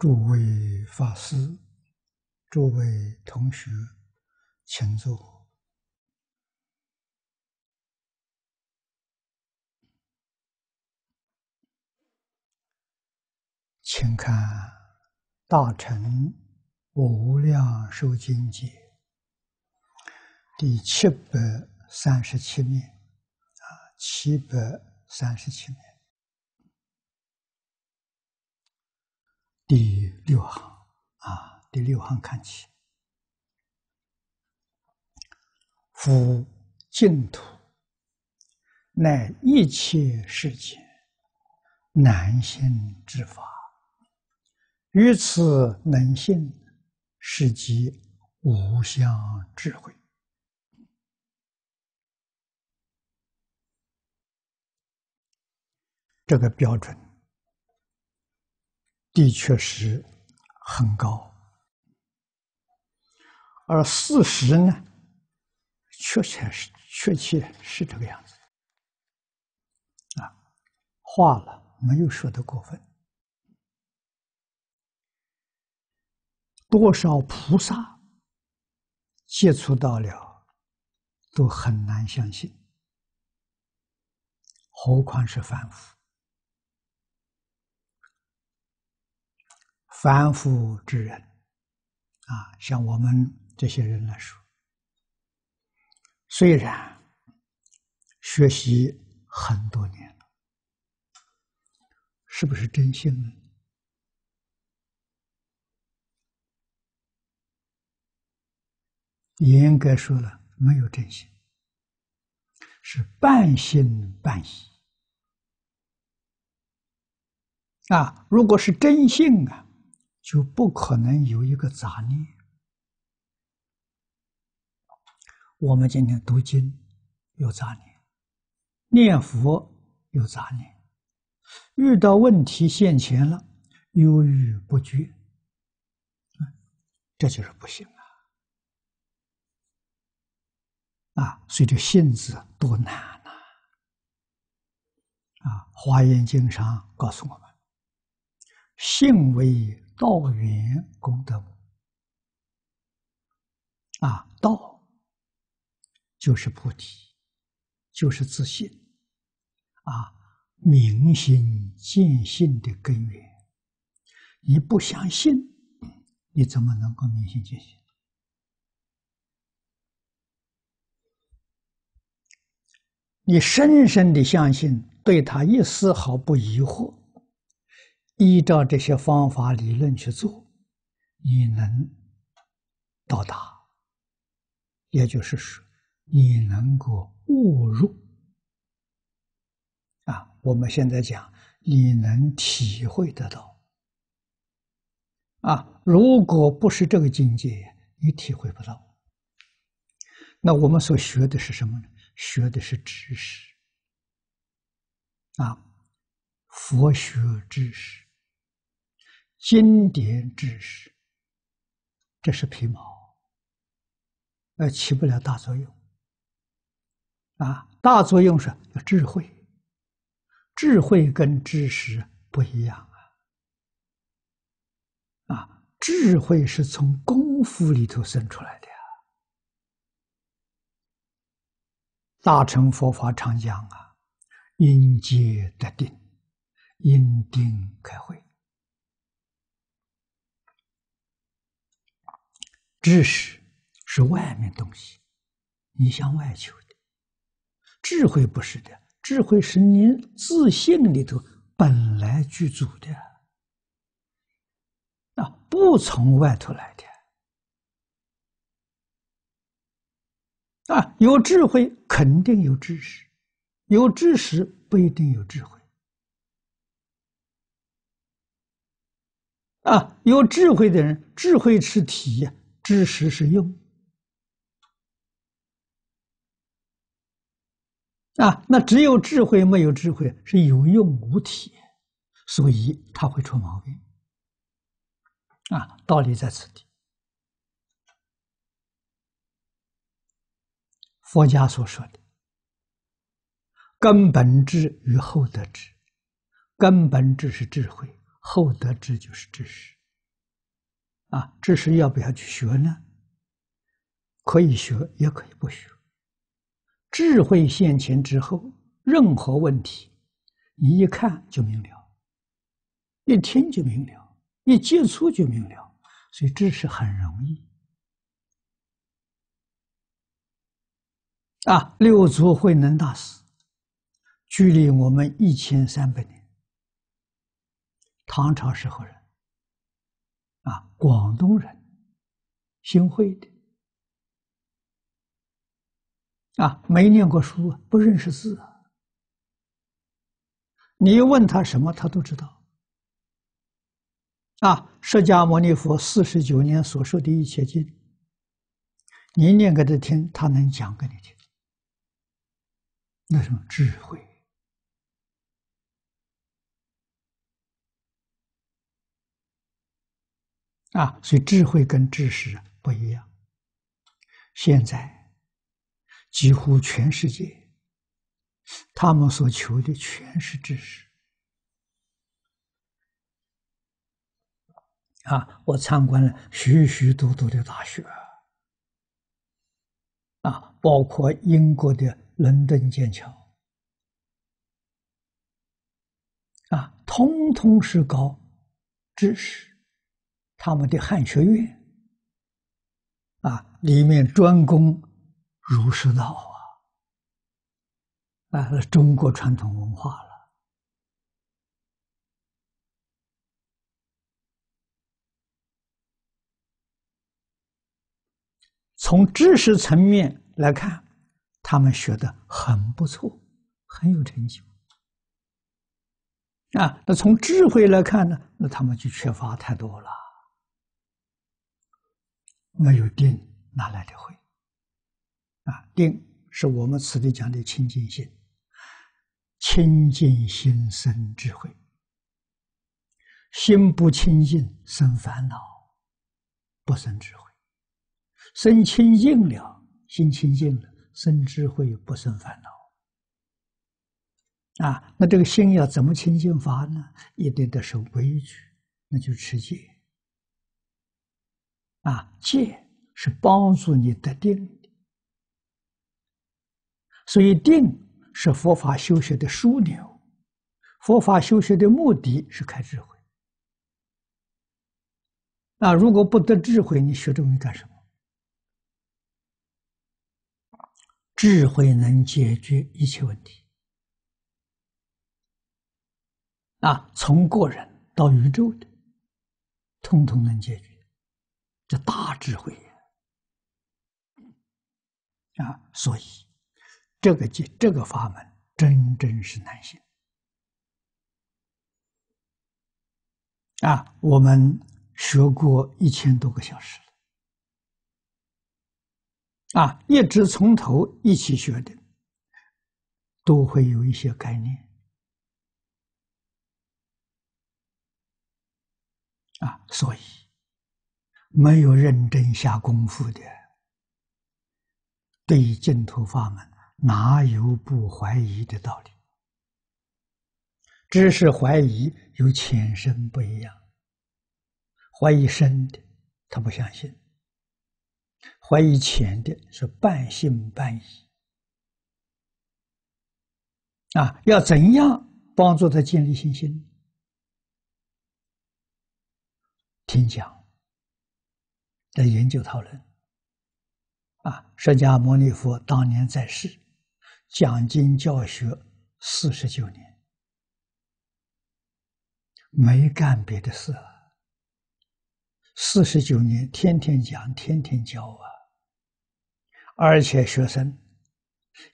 诸位法师，诸位同学，请坐。请看《大乘无量寿经》卷第七百三十七面，啊，七百三十七面。第六行啊，第六行看起，夫净土乃一切世间难信之法，于此能信，是即无相智慧。这个标准。的确是很高，而事实呢，确切是确切是这个样子。啊，话了没有说的过分，多少菩萨接触到了，都很难相信，何况是凡夫。凡夫之人啊，像我们这些人来说，虽然学习很多年了，是不是真心呢？严格说了，没有真心，是半信半疑啊。如果是真性啊。就不可能有一个杂念。我们今天读经有杂念，念佛有杂念，遇到问题现前了，犹豫不决，这就是不行啊！啊，随着性子多难呐！啊，《华严经》上告诉我们。信为道源功德母啊，道就是菩提，就是自信啊，明心见性的根源。你不相信，你怎么能够明心见性？你深深的相信，对他一丝毫不疑惑。依照这些方法理论去做，你能到达，也就是说，你能够悟入。啊，我们现在讲，你能体会得到。啊，如果不是这个境界，你体会不到。那我们所学的是什么呢？学的是知识，啊，佛学知识。经典知识，这是皮毛，呃，起不了大作用。啊，大作用是要智慧，智慧跟知识不一样啊，啊，智慧是从功夫里头生出来的啊。大乘佛法常讲啊，因皆得定，因定开慧。知识是外面东西，你向外求的；智慧不是的，智慧是您自信里头本来具足的，啊，不从外头来的。啊，有智慧肯定有知识，有知识不一定有智慧。啊，有智慧的人，智慧是体验。知识是用啊，那只有智慧没有智慧是有用无体，所以他会出毛病啊。道理在此地，佛家所说的根本智与厚德智，根本智是智慧，厚德智就是知识。啊，知识要不要去学呢？可以学，也可以不学。智慧现前之后，任何问题，你一看就明了，一听就明了，一接触就明了，所以知识很容易。啊，六祖慧能大师，距离我们一千三百年，唐朝时候人？啊，广东人，新会的。啊，没念过书，不认识字。你问他什么，他都知道。啊，释迦牟尼佛四十九年所说的一切经，你念给他听，他能讲给你听。那种智慧？啊，所以智慧跟知识不一样。现在几乎全世界，他们所求的全是知识。啊，我参观了许许多多的大学，啊，包括英国的伦敦、剑桥，啊，通通是搞知识。他们的汉学院，啊，里面专攻儒释道啊，啊，中国传统文化了。从知识层面来看，他们学的很不错，很有成就。啊，那从智慧来看呢？那他们就缺乏太多了。没有定，哪来的慧？啊，定是我们此地讲的清净心，清净心生智慧，心不清净生烦恼，不生智慧；生清净了，心清净了，生智慧，不生烦恼。啊，那这个心要怎么清净法呢？一定得守规矩，那就持戒。啊，戒是帮助你得定的，所以定是佛法修学的枢纽。佛法修学的目的是开智慧。那如果不得智慧，你学这东西干什么？智慧能解决一切问题。啊，从个人到宇宙的，通通能解决。这大智慧，啊，所以这个这这个法门真真是难行啊！我们学过一千多个小时了，啊，一直从头一起学的，都会有一些概念啊，所以。没有认真下功夫的，对净土法门，哪有不怀疑的道理？只是怀疑有浅深不一样。怀疑深的，他不相信；怀疑浅的，是半信半疑。啊，要怎样帮助他建立信心？听讲。在研究讨论啊！释迦牟尼佛当年在世，讲经教学四十九年，没干别的事啊。四十九年，天天讲，天天教啊。而且学生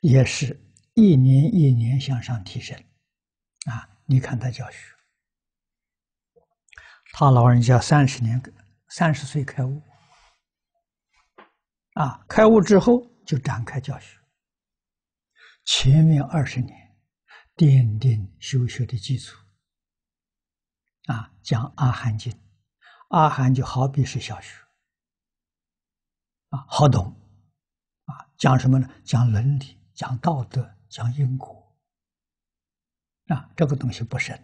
也是一年一年向上提升，啊！你看他教学，他老人家三十年，三十岁开悟。啊，开悟之后就展开教学。前面二十年奠定修学的基础，啊，讲阿含经，阿含就好比是小学，啊，好懂，啊，讲什么呢？讲伦理，讲道德，讲因果，啊，这个东西不深，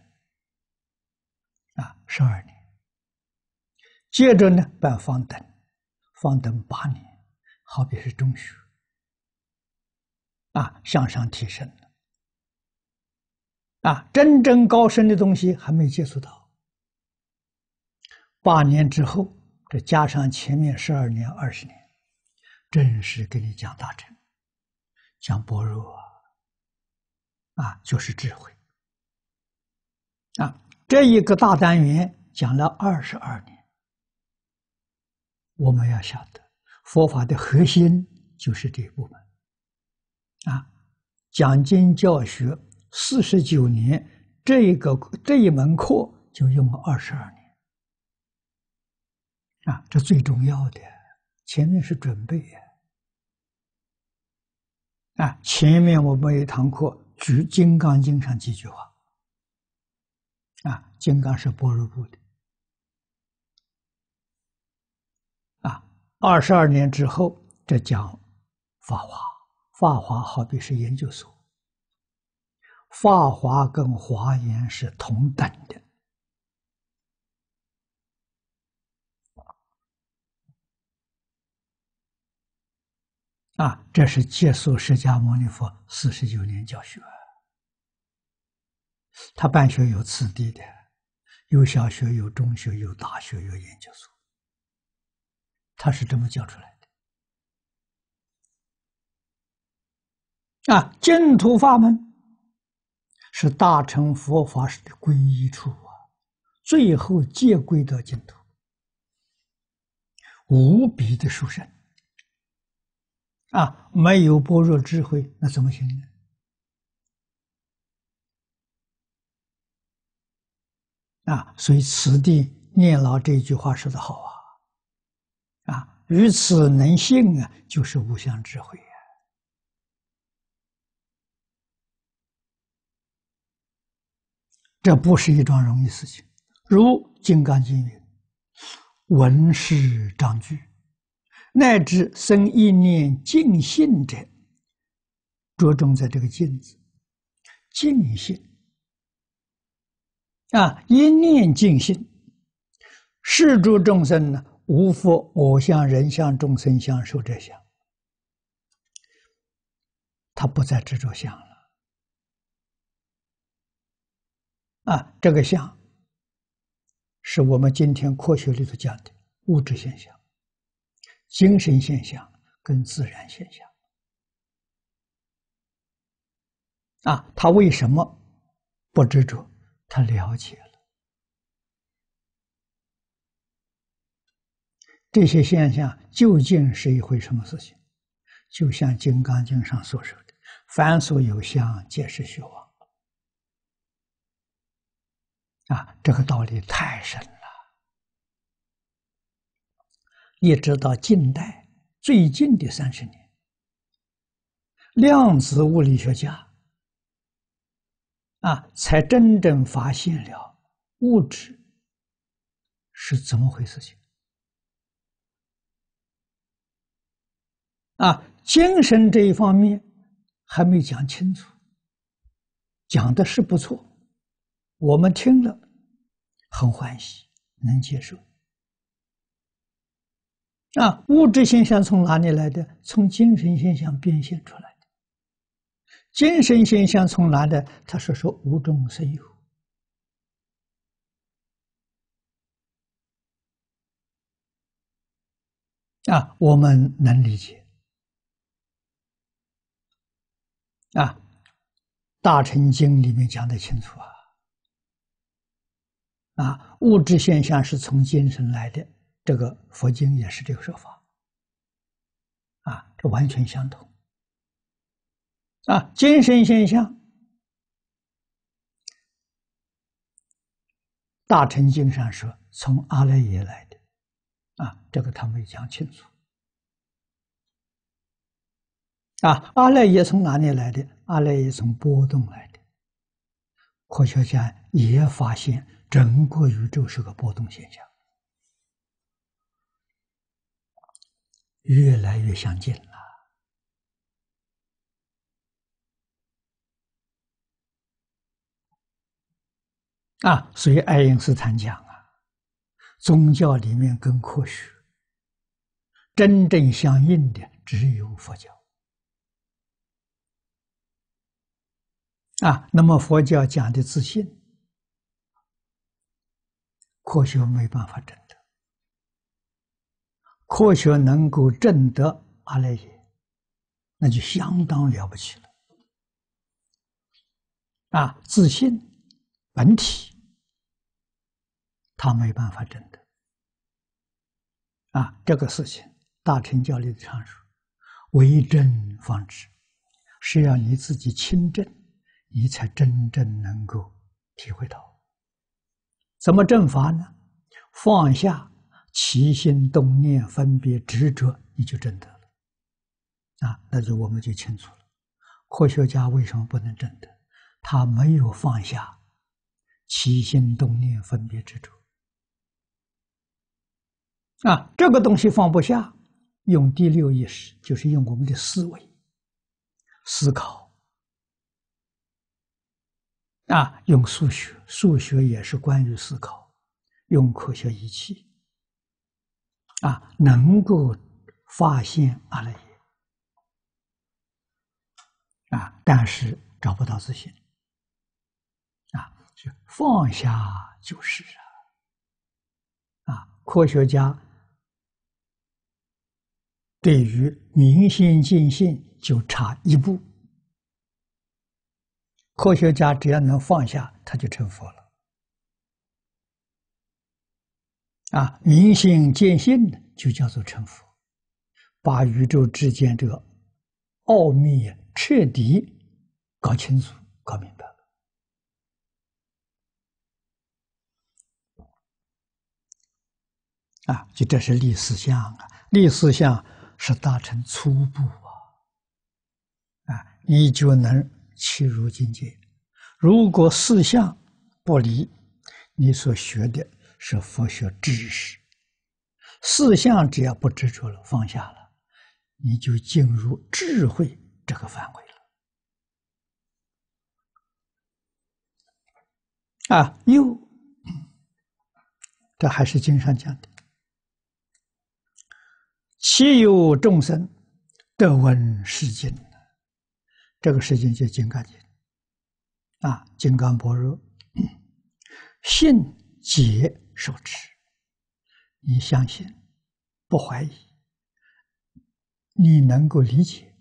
啊，十二年，接着呢办方等，方等八年。好比是中学啊，向上提升了啊，真正高深的东西还没接触到。八年之后，再加上前面十二年、二十年，正式给你讲大乘，讲般若啊，啊，就是智慧啊。这一个大单元讲了二十二年，我们要晓得。佛法的核心就是这一部分，啊，讲经教学四十九年，这一个这一门课就用了二十二年，啊，这最重要的，前面是准备，啊，前面我们一堂课举《金刚经》上几句话，啊，《金刚》是般若部的。二十二年之后，再讲法华。法华好比是研究所，法华跟华严是同等的。啊，这是结束释迦牟尼佛四十九年教学。他办学有子弟的，有小学，有中学，有大学，有研究所。他是这么教出来的啊！净土法门是大乘佛法时的皈依处啊，最后界归到净土，无比的殊胜啊！没有般若智慧，那怎么行呢？啊！所以此地念老这句话说的好啊。于此能信啊，就是无相智慧啊。这不是一桩容易事情。如金刚经云：“文是章句，乃至生一念净信者。”着重在这个“净”字，“净信”啊，“一念净信”，是诸众生呢？无佛我相人相众生相寿者相，他不再执着相了。啊，这个相是我们今天科学里头讲的物质现象、精神现象跟自然现象。啊，他为什么不执着？他了解了。这些现象究竟是一回什么事情？就像《金刚经》上所说的：“凡所有相，皆是虚妄。”啊，这个道理太深了。一直到近代最近的三十年，量子物理学家啊，才真正发现了物质是怎么回事情。啊，精神这一方面还没讲清楚，讲的是不错，我们听了很欢喜，能接受。啊，物质现象从哪里来的？从精神现象变现出来的。精神现象从哪的？他说说无中生有。啊，我们能理解。啊，《大乘经》里面讲的清楚啊，啊，物质现象是从精神来的，这个佛经也是这个说法，啊，这完全相同。啊，精神现象，《大乘经》上说从阿赖耶来的，啊，这个他没讲清楚。啊，阿赖耶从哪里来的？阿赖耶从波动来的。科学家也发现，整个宇宙是个波动现象，越来越相近了。啊，所以爱因斯坦讲啊，宗教里面跟科学真正相应的只有佛教。啊，那么佛教讲的自信，科学没办法证得，科学能够证得阿赖耶，那就相当了不起了。啊，自信本体，他没办法证得。啊，这个事情，大乘教里的常说，为证方知，是要你自己亲证。你才真正能够体会到怎么正法呢？放下起心动念分别执着，你就证得了啊！那就我们就清楚了。科学家为什么不能证得？他没有放下起心动念分别执着啊！这个东西放不下，用第六意识就是用我们的思维思考。啊，用数学，数学也是关于思考，用科学仪器，啊，能够发现阿赖耶，啊，但是找不到自信，啊，就放下就是了，啊，科学家对于明心见性就差一步。科学家只要能放下，他就成佛了。啊，明心见性的就叫做成佛，把宇宙之间这个奥秘彻底搞清楚、搞明白了。啊，就这是立四相啊，立四相是大乘初步啊，啊，你就能。其如境界。如果四相不离，你所学的是佛学知识；四相只要不执着了、放下了，你就进入智慧这个范围了。啊，又，这还是经上讲的：，其有众生得闻是经。这个事情就《金刚经》，啊，《金刚般若》，信解受持。你相信，不怀疑，你能够理解，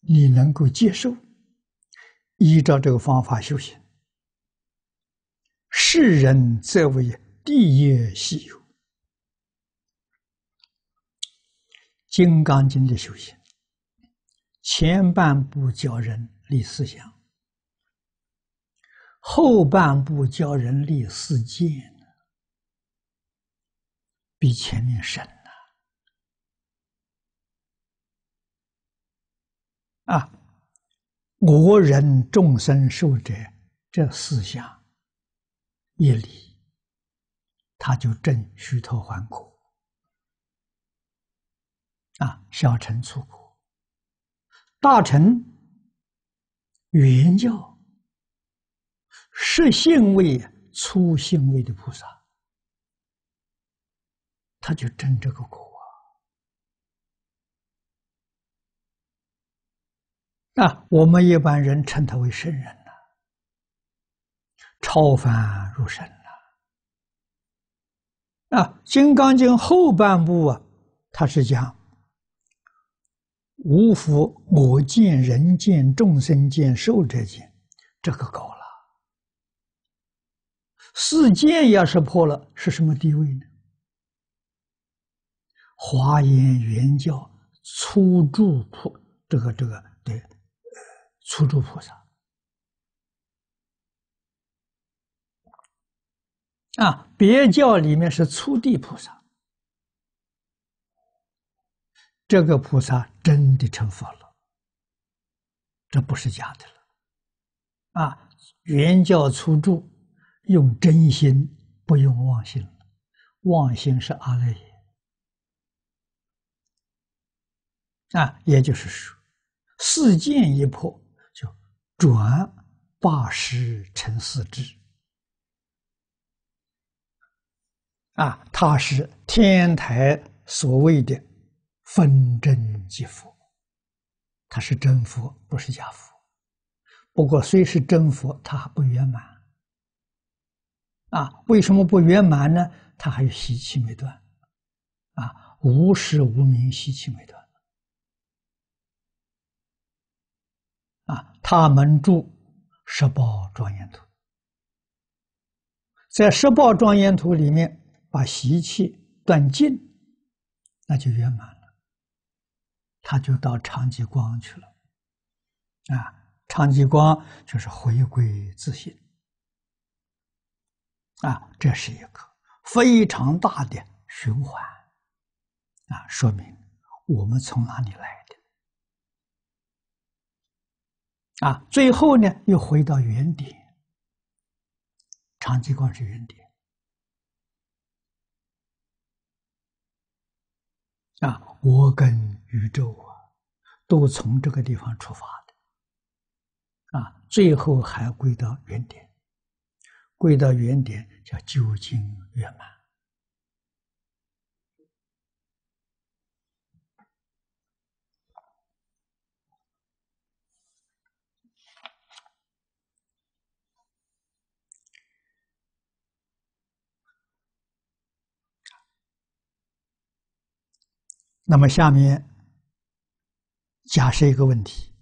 你能够接受，依照这个方法修行，世人则为第一稀有，《金刚经》的修行。前半部教人立思想，后半部教人立世界，比前面深呐！啊，我人众生受者这思想一理，他就正虚脱还苦，啊，消尘出苦。大臣原教，是性位、粗性位的菩萨，他就争这个苦啊！啊，我们一般人称他为圣人呐，超凡入圣呐！啊，《金刚经》后半部啊，他是讲。无福我见人见众生见寿者见，这个高了。四见要是破了，是什么地位呢？华严原教初住菩，这个这个对，初住菩萨啊，别教里面是初地菩萨。这个菩萨真的成佛了，这不是假的了，啊，原教初住用真心，不用妄心妄心是阿赖耶，啊，也就是说，四见一破就转八十成四智，啊，他是天台所谓的。分真即佛，他是真佛，不是假佛。不过虽是真佛，他还不圆满。啊，为什么不圆满呢？他还有习气没断。啊，无始无明习气没断。啊，他们住十宝庄严图，在十宝庄严图里面把习气断尽，那就圆满。了。他就到长吉光去了，啊，长吉光就是回归自信，啊，这是一个非常大的循环，啊，说明我们从哪里来的，啊，最后呢又回到原点，长吉光是原点。啊，我跟宇宙啊，都从这个地方出发的，啊，最后还归到原点，归到原点叫究竟圆满。那么下面假设一个问题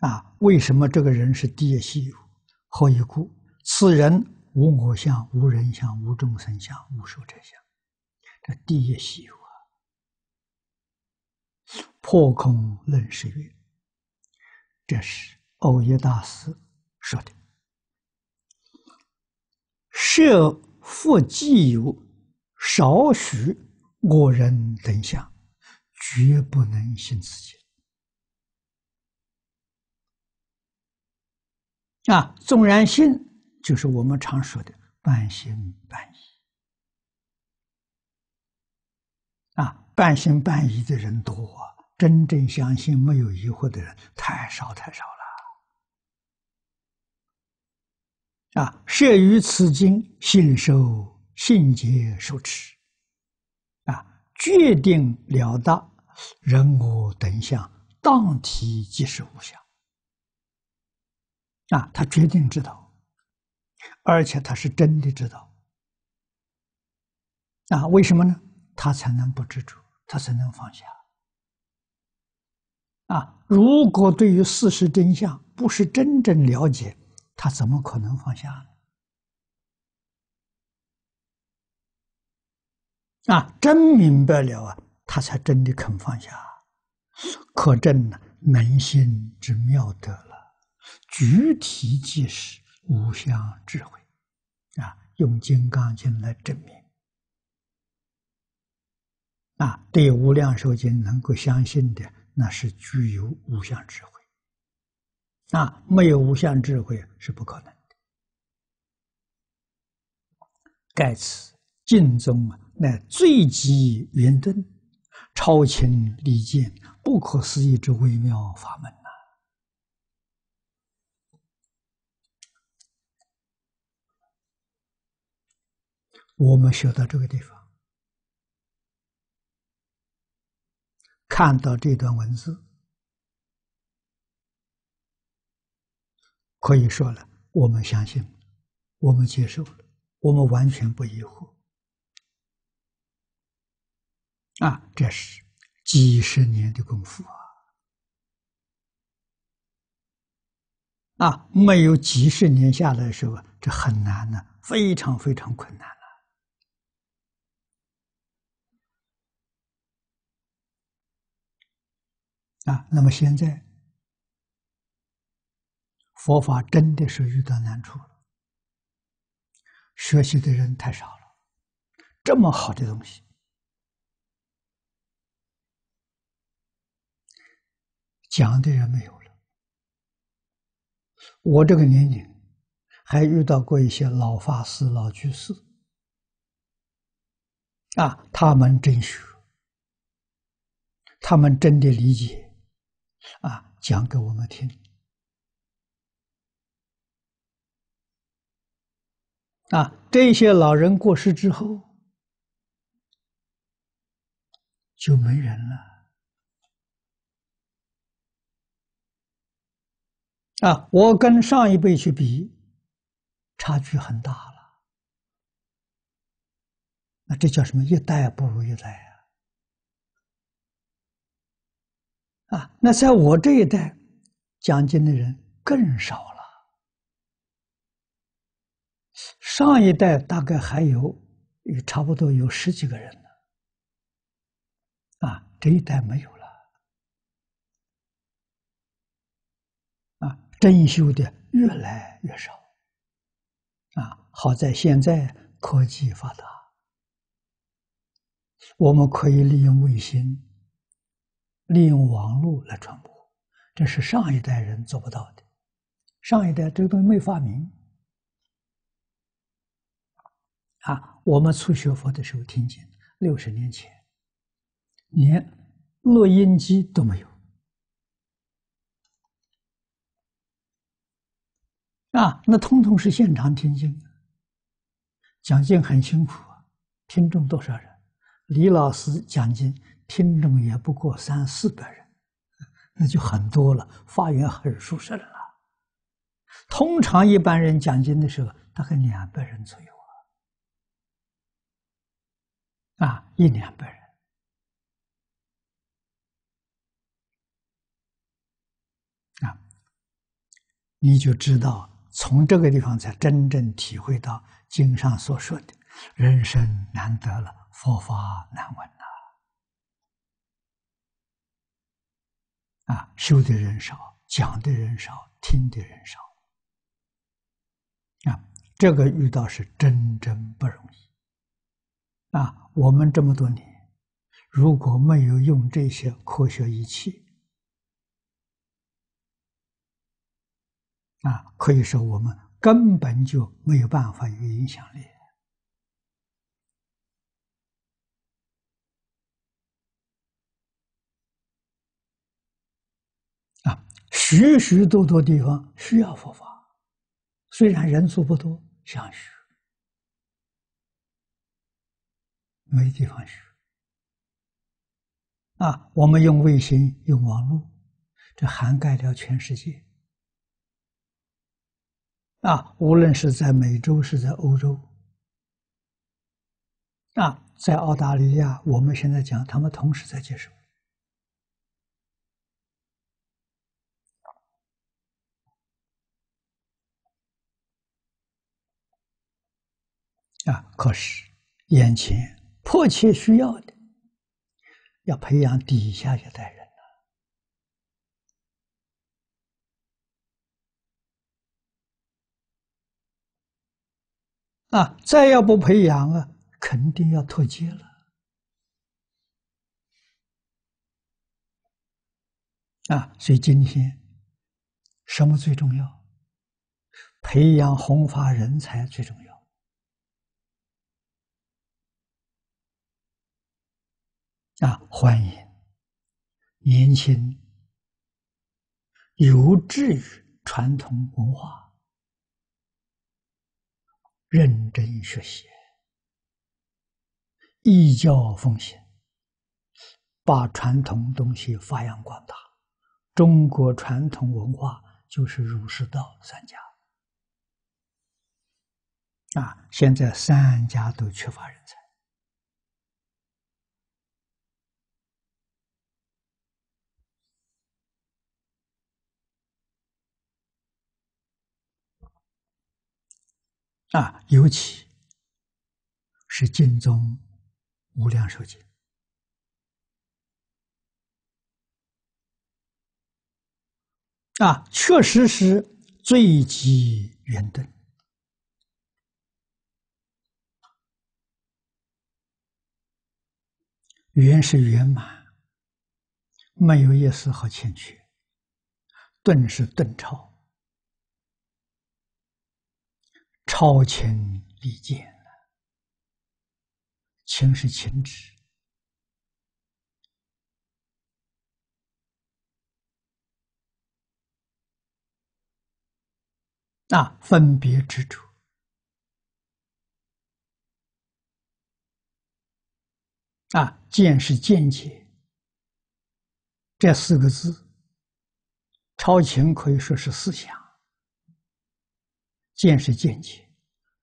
啊，为什么这个人是地也西游？后一故？此人无我相，无人相，无众生相，无寿者相。这地也西游啊，破空论十月，这是欧耶大师说的。设复既有少许。恶人等相，绝不能信此经啊！纵然信，就是我们常说的半信半疑啊！半信半疑的人多，真正相信没有疑惑的人太少太少了啊！摄于此经，信受信解受持。决定了的，人我等相当体即是无相。啊，他决定知道，而且他是真的知道。啊，为什么呢？他才能不执着，他才能放下。啊，如果对于事实真相不是真正了解，他怎么可能放下？啊，真明白了啊，他才真的肯放下，可证了人心之妙德了。具体即是无相智慧，啊，用《金刚经》来证明。啊，对《无量寿经》能够相信的，那是具有无相智慧。啊，没有无相智慧是不可能的。盖茨、尽宗啊。乃最极圆顿，超前离见，不可思议之微妙法门呐！我们学到这个地方，看到这段文字，可以说了，我们相信，我们接受了，我们完全不疑惑。啊，这是几十年的功夫啊！啊，没有几十年下来，的时候，这很难的，非常非常困难了。啊，那么现在佛法真的是遇到难处了，学习的人太少了，这么好的东西。讲的也没有了。我这个年龄，还遇到过一些老法师、老居士，啊，他们真学，他们真的理解，啊，讲给我们听。啊，这些老人过世之后，就没人了。啊，我跟上一辈去比，差距很大了。那这叫什么？一代不如一代啊！啊，那在我这一代，讲经的人更少了。上一代大概还有，也差不多有十几个人呢。啊，这一代没有。真修的越来越少，啊！好在现在科技发达，我们可以利用卫星、利用网络来传播，这是上一代人做不到的。上一代这东西没发明，啊！我们初学佛的时候，听见六十年前连录音机都没有。啊，那通通是现场听经，讲经很辛苦啊。听众多少人？李老师讲经听众也不过三四百人，那就很多了，发言很舒适了。通常一般人讲经的时候，大概两百人左右啊，啊，一两百人啊，你就知道。从这个地方才真正体会到经上所说的“人生难得了，佛法难闻呐”，啊，修的人少，讲的人少，听的人少，啊，这个遇到是真真不容易。啊，我们这么多年，如果没有用这些科学仪器，啊，可以说，我们根本就没有办法有影响力。啊，许许多多地方需要佛法，虽然人数不多，想学没地方学。啊，我们用卫星，用网络，这涵盖了全世界。啊，无论是在美洲，是在欧洲，啊，在澳大利亚，我们现在讲，他们同时在接受。啊，可是眼前迫切需要的，要培养底下一代。人。啊，再要不培养啊，肯定要脱节了。啊，所以今天什么最重要？培养宏发人才最重要。啊，欢迎年轻有志于传统文化。认真学习，依教奉行，把传统东西发扬光大。中国传统文化就是儒释道三家啊，现在三家都缺乏人才。啊，尤其是经中无量寿经啊，确实是最极圆顿，圆是圆满，没有一丝毫欠缺，顿是顿超。超情立见，情是情执，那分别执着，啊，见是见解，这四个字，超情可以说是思想。见识见解，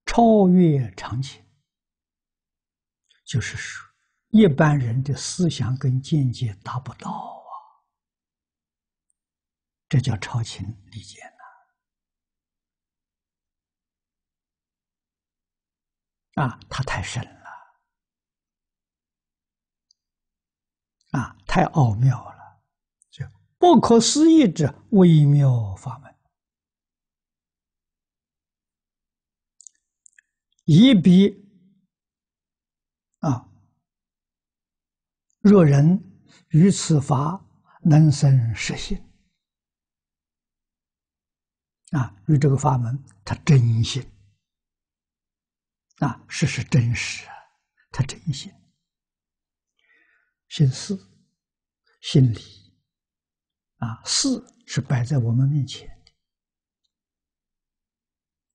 超越常情，就是说，一般人的思想跟见解达不到啊。这叫超情理解呢。啊，他太深了，啊，太奥妙了，就不可思议之微妙法门。以彼啊，若人于此法能生实心啊，与这个法门他真心啊，事实真实啊，他真心心四心理啊，四是摆在我们面前的，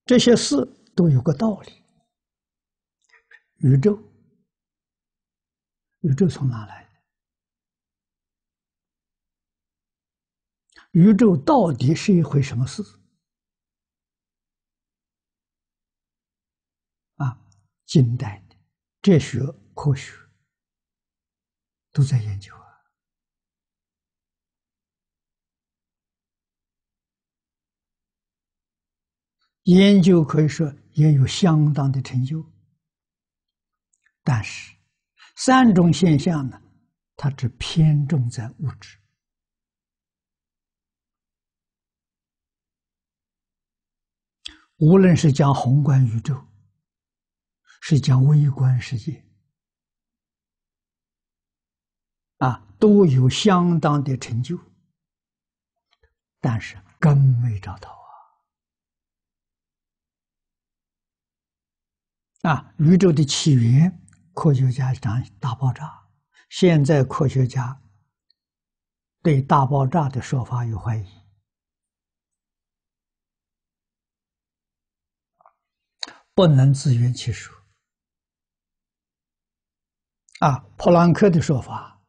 这些事都有个道理。宇宙，宇宙从哪来？宇宙到底是一回什么事？啊，近代的哲学、科学都在研究啊，研究可以说也有相当的成就。但是，三种现象呢，它只偏重在物质。无论是讲宏观宇宙，是讲微观世界，啊，都有相当的成就，但是根没找到啊！啊，宇宙的起源。科学家讲大爆炸，现在科学家对大爆炸的说法有怀疑，不能自圆其说。啊，普朗克的说法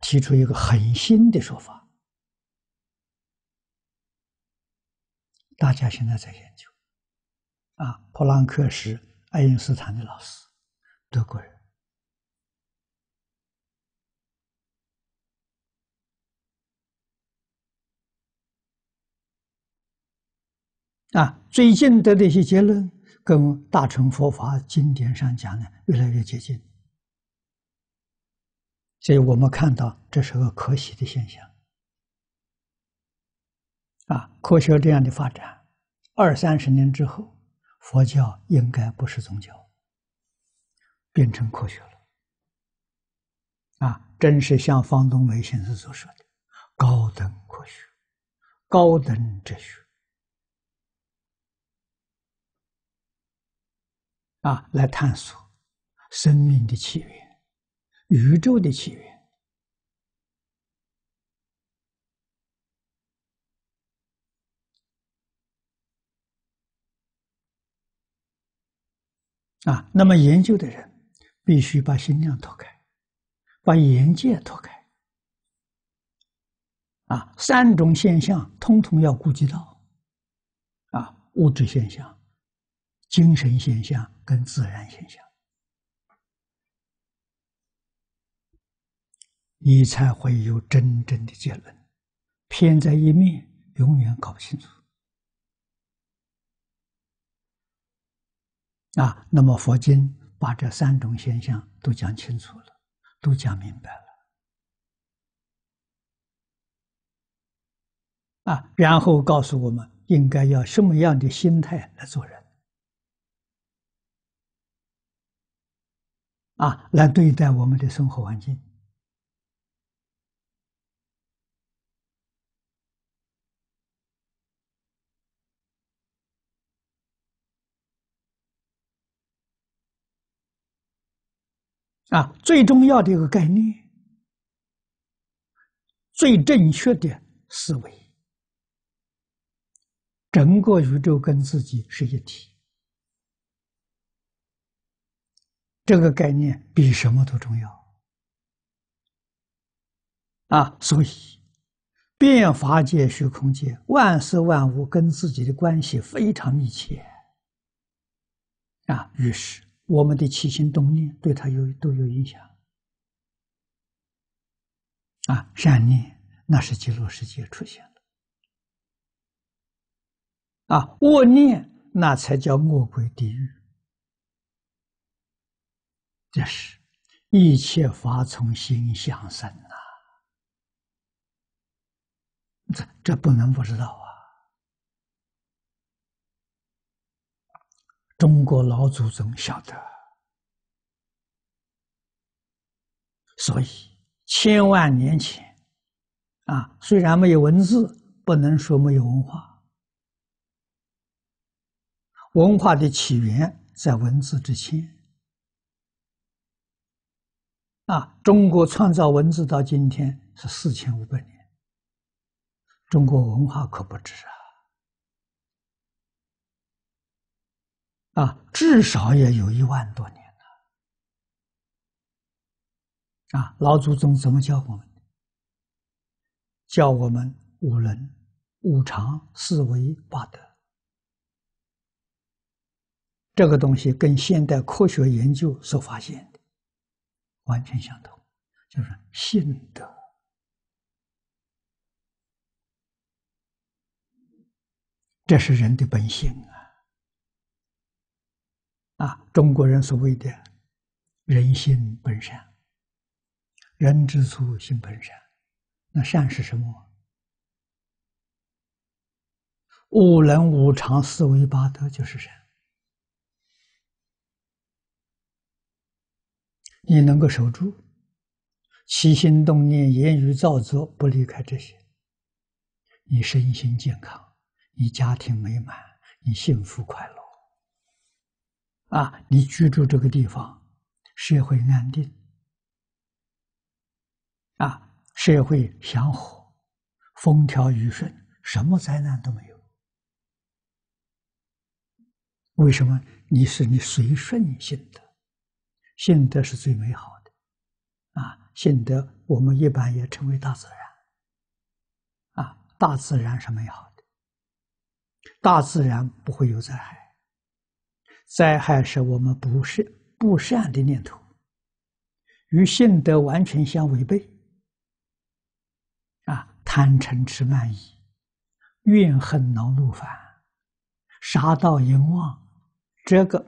提出一个很新的说法，大家现在在研究。啊，普朗克是爱因斯坦的老师，德国人。啊，最近的那些结论跟大乘佛法经典上讲呢，越来越接近。所以我们看到这是个可喜的现象。啊，科学这样的发展，二三十年之后，佛教应该不是宗教，变成科学了。啊，真是像方东梅先生所说的，高等科学，高等哲学。啊，来探索生命的起源，宇宙的起源。啊，那么研究的人必须把心量脱开，把眼界脱开。啊，三种现象通通要顾及到，啊，物质现象。精神现象跟自然现象，你才会有真正的结论。偏在一面，永远搞不清楚。啊，那么佛经把这三种现象都讲清楚了，都讲明白了。啊，然后告诉我们应该要什么样的心态来做人。啊，来对待我们的生活环境。啊，最重要的一个概念，最正确的思维。整个宇宙跟自己是一体。这个概念比什么都重要啊！所以，变法界、虚空界，万事万物跟自己的关系非常密切啊。于是，我们的起心动念对他有都有影响啊。善念，那是极乐世界出现了啊；恶念，那才叫魔鬼地狱。这是，一切法从心想生呐！这这不能不知道啊！中国老祖宗晓得，所以千万年前，啊，虽然没有文字，不能说没有文化，文化的起源在文字之前。啊，中国创造文字到今天是四千五百年，中国文化可不止啊！啊，至少也有一万多年了。啊，老祖宗怎么教我们的？教我们五伦、五常、四维八德，这个东西跟现代科学研究所发现。完全相同，就是信德，这是人的本性啊！啊，中国人所谓的“人性本善”，人之初性本善，那善是什么？五伦五常四维八德，就是善。你能够守住起心动念、言语造作，不离开这些，你身心健康，你家庭美满，你幸福快乐，啊，你居住这个地方，社会安定，啊，社会祥和，风调雨顺，什么灾难都没有。为什么？你是你随顺性的。性德是最美好的，啊，性德我们一般也称为大自然，啊，大自然是美好的，大自然不会有灾害，灾害是我们不善不善的念头，与性德完全相违背，啊，贪嗔痴慢疑，怨恨恼怒烦，杀盗淫妄，这个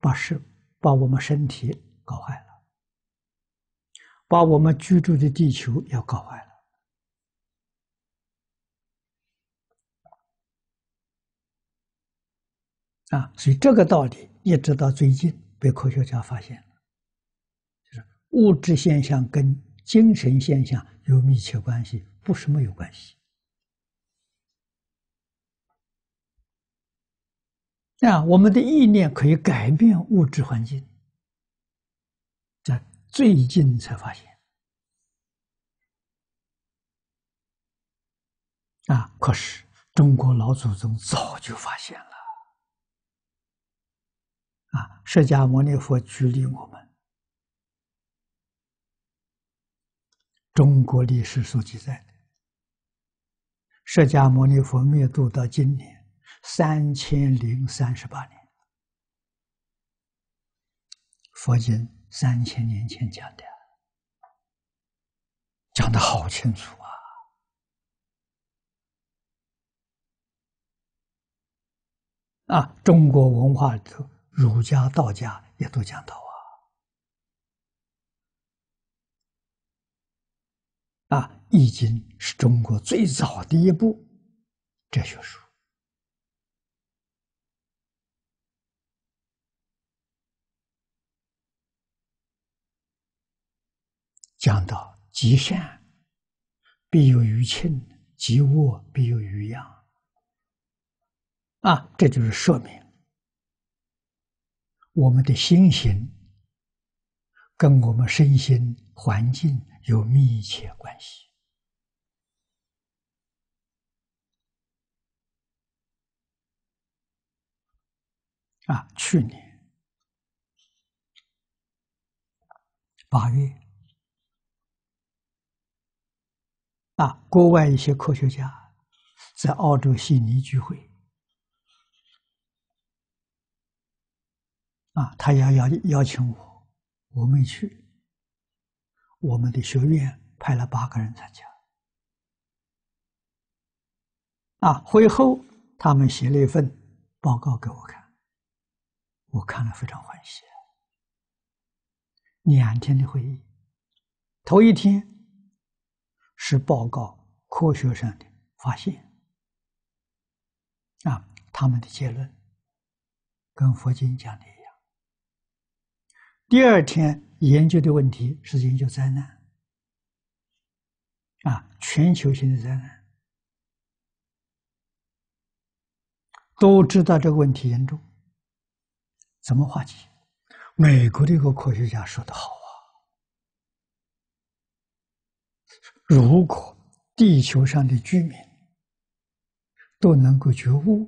不是。把我们身体搞坏了，把我们居住的地球要搞坏了啊！所以这个道理一直到最近被科学家发现，了，就是物质现象跟精神现象有密切关系，不是没有关系。啊，我们的意念可以改变物质环境，在最近才发现。啊，可是中国老祖宗早就发现了。啊，释迦牟尼佛举例我们，中国历史所记载的，释迦牟尼佛灭度到今年。三千零三十八年，佛经三千年前讲的，讲的好清楚啊！啊，中国文化里头，儒家、道家也都讲到啊。啊，《易经》是中国最早的一部哲学书。讲到极善，必有余庆；极恶，必有余殃。啊，这就是说明，我们的心行跟我们身心环境有密切关系。啊，去年八月。啊，国外一些科学家在澳洲悉尼聚会，啊，他要邀邀请我，我没去。我们的学院派了八个人参加。啊，会后他们写了一份报告给我看，我看了非常欢喜。两天的会议，头一天。是报告科学上的发现，啊，他们的结论跟佛经讲的一样。第二天研究的问题是研究灾难，啊，全球性的灾难，都知道这个问题严重，怎么化解？美国的一个科学家说得好。如果地球上的居民都能够觉悟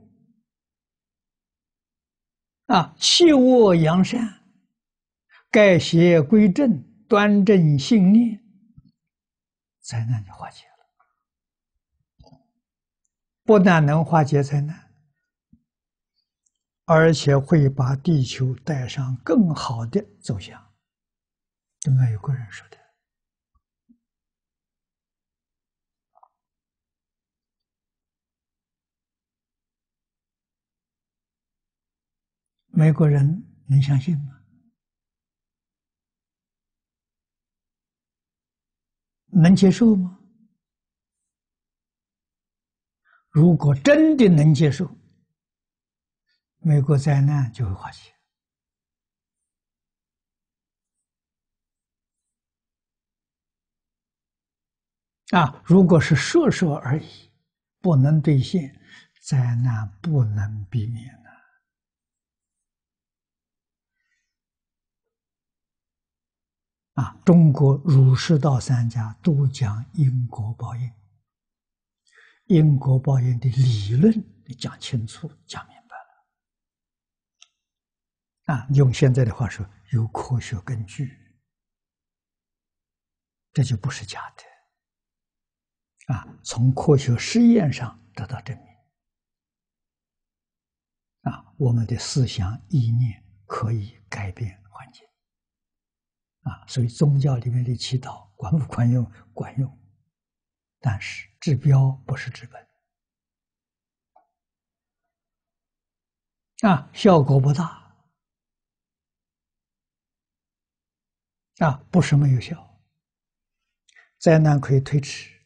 啊，弃恶扬善，改邪归正，端正信念，灾难就化解了。不但能化解灾难，而且会把地球带上更好的走向。有个人说的。美国人能相信吗？能接受吗？如果真的能接受，美国灾难就会化解。啊，如果是说说而已，不能兑现，灾难不能避免。啊，中国儒释道三家都讲因果报应，因果报应的理论你讲清楚、讲明白。啊，用现在的话说，有科学根据，这就不是假的。啊，从科学实验上得到证明。啊，我们的思想意念可以改变。啊，所以宗教里面的祈祷管不管用？管用，但是治标不是治本。啊，效果不大，啊，不什么有效。灾难可以推迟，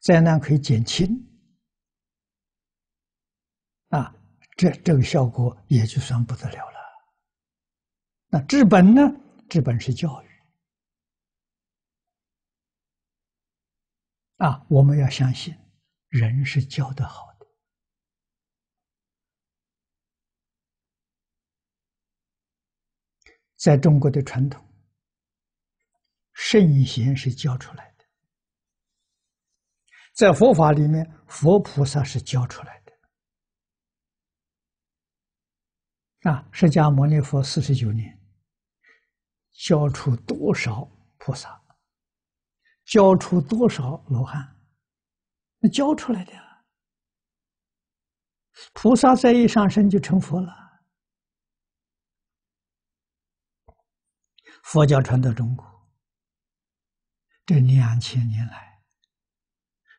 灾难可以减轻，啊，这这个效果也就算不得了。那治本呢？治本是教育啊！我们要相信，人是教得好的。在中国的传统，圣贤是教出来的；在佛法里面，佛菩萨是教出来的。啊，释迦牟尼佛四十九年。教出多少菩萨？教出多少罗汉？那教出来的菩萨再一上身就成佛了。佛教传到中国，这两千年来，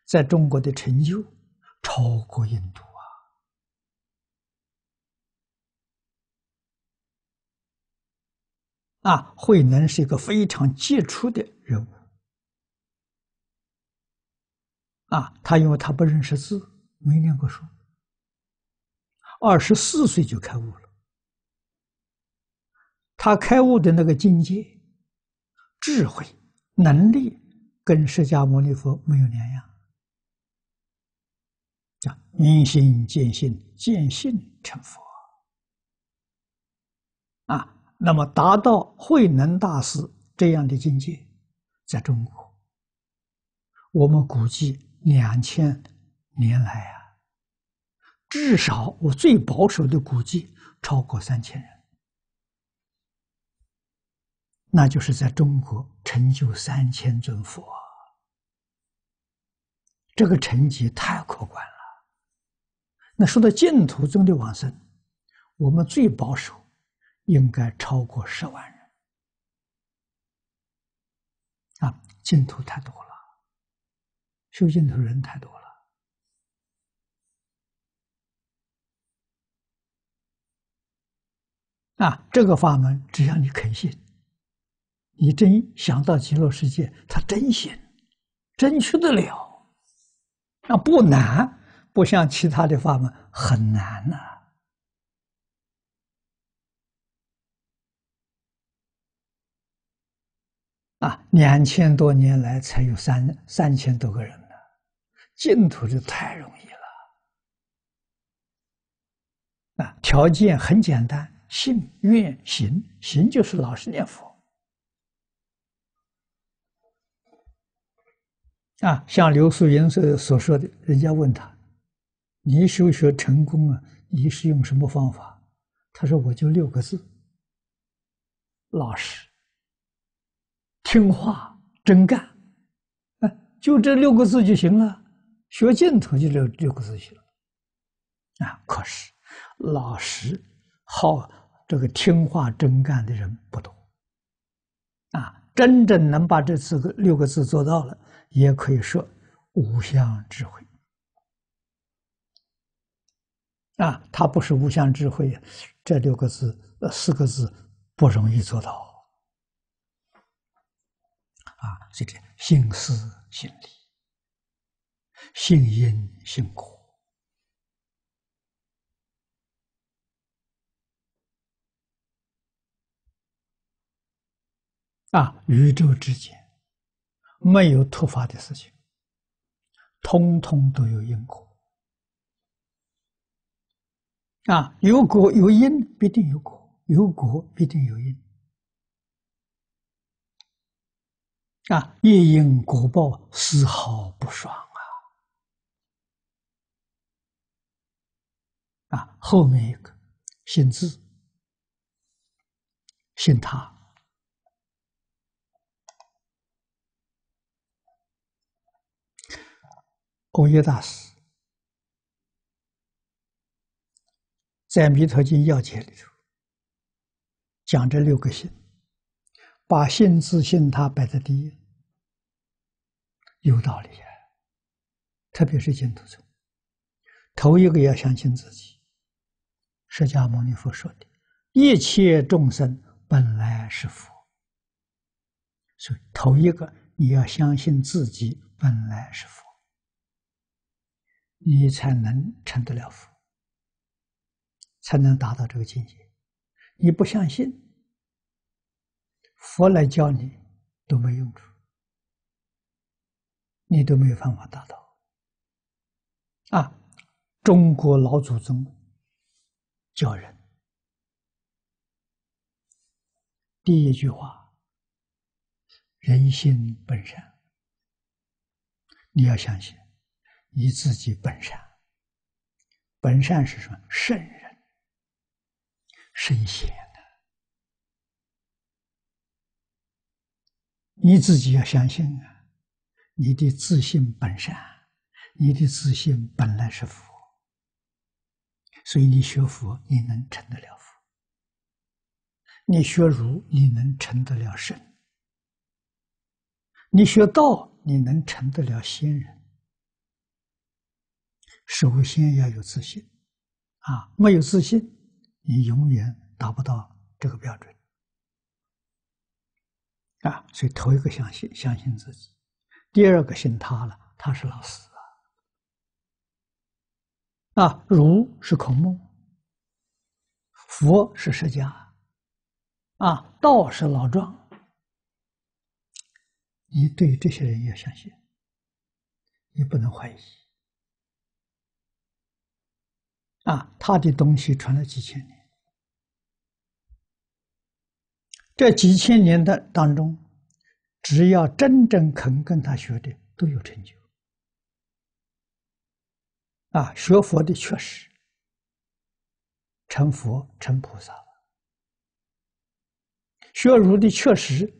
在中国的成就超过印度。啊，慧能是一个非常杰出的人物。啊，他因为他不认识字，没念过书，二十四岁就开悟了。他开悟的那个境界、智慧、能力，跟释迦牟尼佛没有两样，叫明心见性，见性成佛。啊。那么达到慧能大师这样的境界，在中国，我们估计两千年来啊，至少我最保守的估计超过三千人，那就是在中国成就三千尊佛，这个成绩太可观了。那说到净土中的往生，我们最保守。应该超过十万人，啊，净土太多了，修净土人太多了。啊，这个法门，只要你肯信，你真想到极乐世界，他真心，真去得了，那不难，不像其他的法门很难呐。啊，两千多年来才有三三千多个人呢，净土就太容易了，啊，条件很简单，信愿行，行就是老实念佛。啊，像刘素云所所说的，人家问他，你修学成功啊，你是用什么方法？他说我就六个字，老实。听话真干，哎，就这六个字就行了。学净土就六六个字行了。啊，可是老实好这个听话真干的人不多。啊，真正能把这四个六个字做到了，也可以说无相智慧。啊，他不是无相智慧，这六个字呃四个字不容易做到。啊，这个性思性理、性因、性果啊，宇宙之间没有突发的事情，通通都有因果啊。有果有因，必定有果；有果必定有因。啊！夜因果报丝毫不爽啊！啊，后面一个，信字，信他，欧耶大师在《弥陀经要解》里头讲这六个信。把信自信他摆在第一，有道理啊！特别是净土宗，头一个要相信自己。释迦牟尼佛说的：“一切众生本来是佛。”所以头一个你要相信自己本来是佛，你才能成得了佛，才能达到这个境界。你不相信。佛来教你都没用处，你都没有办法达到。啊，中国老祖宗教人第一句话：人心本善，你要相信你自己本善。本善是什么？圣人、圣贤。你自己要相信啊，你的自信本善，你的自信本来是佛，所以你学佛，你能成得了佛；你学儒，你能成得了圣；你学道，你能成得了仙人。首先要有自信，啊，没有自信，你永远达不到这个标准。啊，所以头一个相信相信自己，第二个信他了，他是老师啊。啊，儒是孔孟，佛是释迦，啊，道是老庄，你对这些人要相信，你不能怀疑。啊，他的东西传了几千年。这几千年的当中，只要真正肯跟他学的，都有成就。啊，学佛的确实成佛成菩萨了；学儒的确实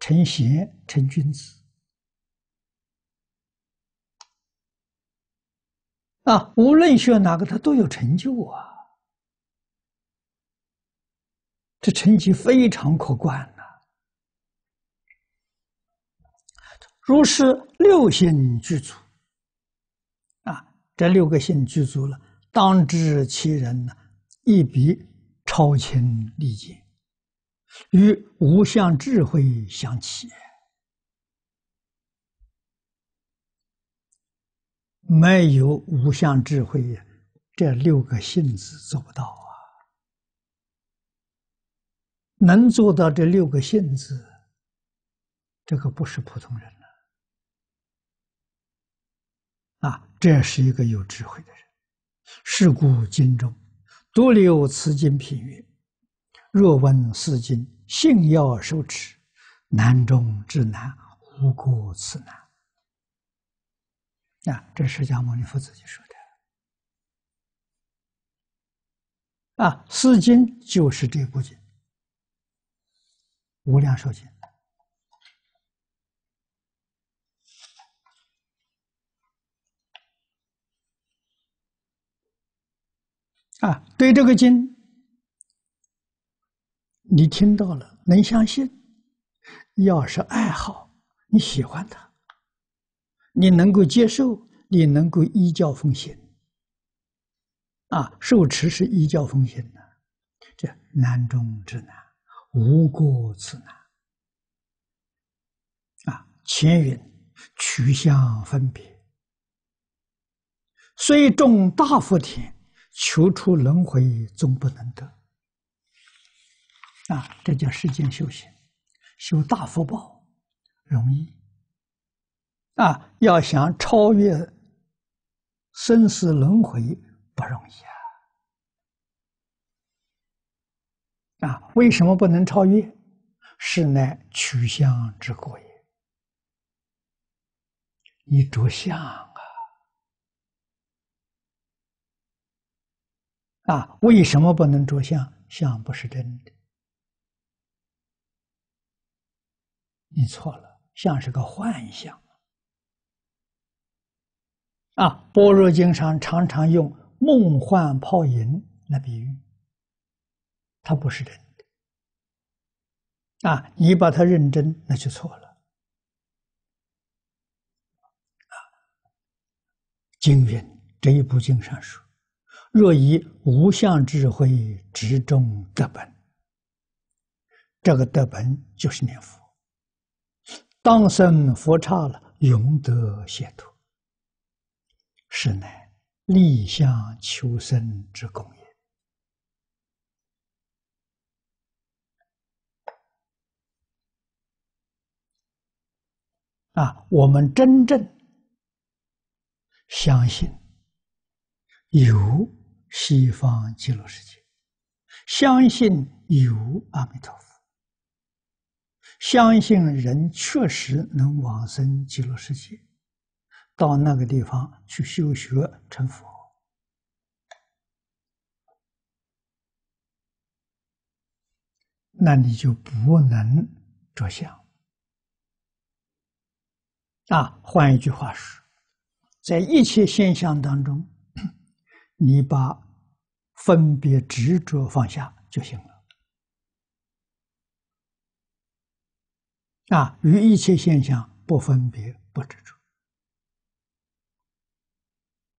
成贤成君子。啊，无论学哪个，他都有成就啊。这成绩非常可观呐。如是六性具足，啊，这六个性具足了，当知其人呢，一笔超前理解，与无相智慧相起。没有无相智慧，这六个性子做不到。能做到这六个性字，这个不是普通人了，啊，这是一个有智慧的人。是故经中独留此经品语，若问斯经，信要受持，难中之难，无过此难。啊，这释迦牟尼佛自己说的。啊，斯经就是这部经。无量寿经。啊，对这个经，你听到了，能相信；要是爱好，你喜欢它，你能够接受，你能够依教奉行。啊，受持是依教奉行的，这难中之难。无过此难。啊，前云取相分别，虽种大福田，求出轮回终不能得。啊，这叫世间修行，修大福报，容易。啊，要想超越生死轮回，不容易啊。啊，为什么不能超越？是乃取相之过也。你着相啊！啊，为什么不能着相？相不是真的。你错了，像是个幻象。啊，《般若经》上常常用梦幻泡影来比喻。它不是真的啊！你把它认真，那就错了。啊，《经云》这一部经上说：“若以无相智慧执中得本，这个得本就是念佛，当生佛刹了，永得解脱，是乃立相求生之功也。”啊，我们真正相信有西方极乐世界，相信有阿弥陀佛，相信人确实能往生极乐世界，到那个地方去修学成佛，那你就不能着想。啊，换一句话说，在一切现象当中，你把分别执着放下就行了。啊，与一切现象不分别、不执着。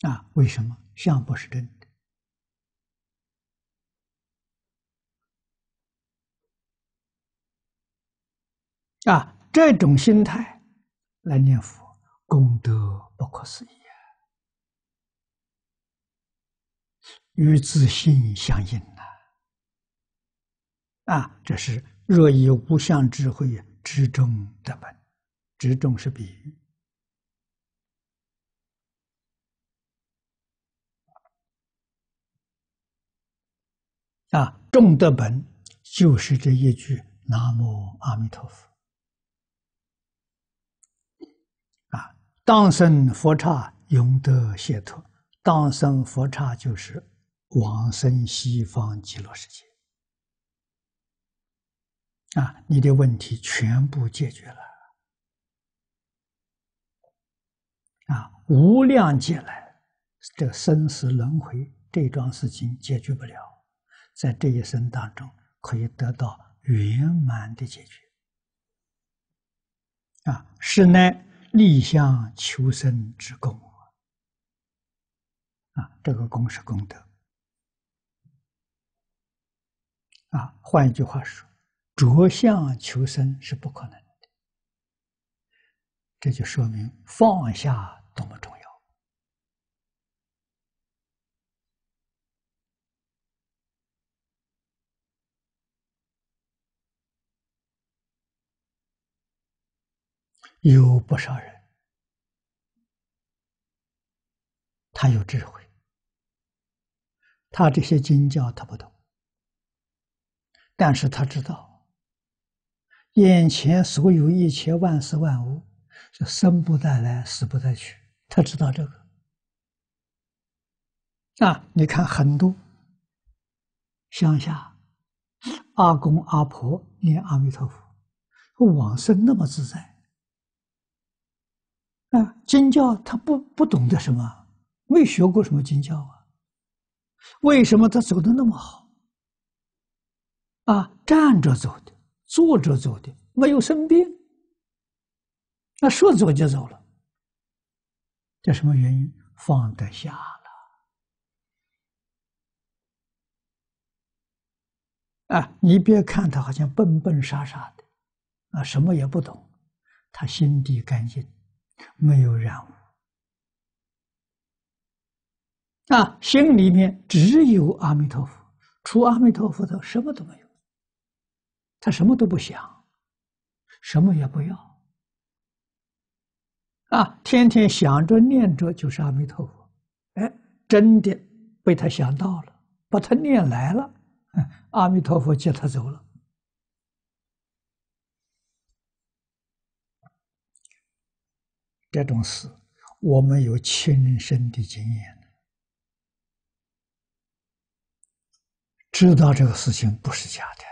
啊，为什么相不是真的？啊，这种心态。来念佛，功德不可思议啊！与自性相应呐！啊，这是若以无相智慧之中的本，执中是比喻啊，众德本就是这一句“南无阿弥陀佛”。当生佛刹永得解脱，当生佛刹就是往生西方极乐世界。啊，你的问题全部解决了。啊，无量劫来，这生死轮回这桩事情解决不了，在这一生当中可以得到圆满的解决。啊，是呢。逆相求生之功，啊，这个功是功德，啊，换一句话说，着相求生是不可能的，这就说明放下多么重要。有不少人，他有智慧，他这些经教他不懂，但是他知道眼前所有一切万事万物是生不带来，死不带去，他知道这个。啊，你看很多乡下阿公阿婆念阿弥陀佛，往生那么自在。啊，金教他不不懂得什么，没学过什么金教啊？为什么他走的那么好？啊，站着走的，坐着走的，没有生病。那说走就走了，这什么原因？放得下了。啊，你别看他好像笨笨傻傻的，啊，什么也不懂，他心地干净。没有然。物，啊，心里面只有阿弥陀佛，除阿弥陀佛的什么都没有，他什么都不想，什么也不要，啊，天天想着念着就是阿弥陀佛，哎，真的被他想到了，把他念来了，阿弥陀佛接他走了。这种事，我们有亲身的经验，知道这个事情不是假的。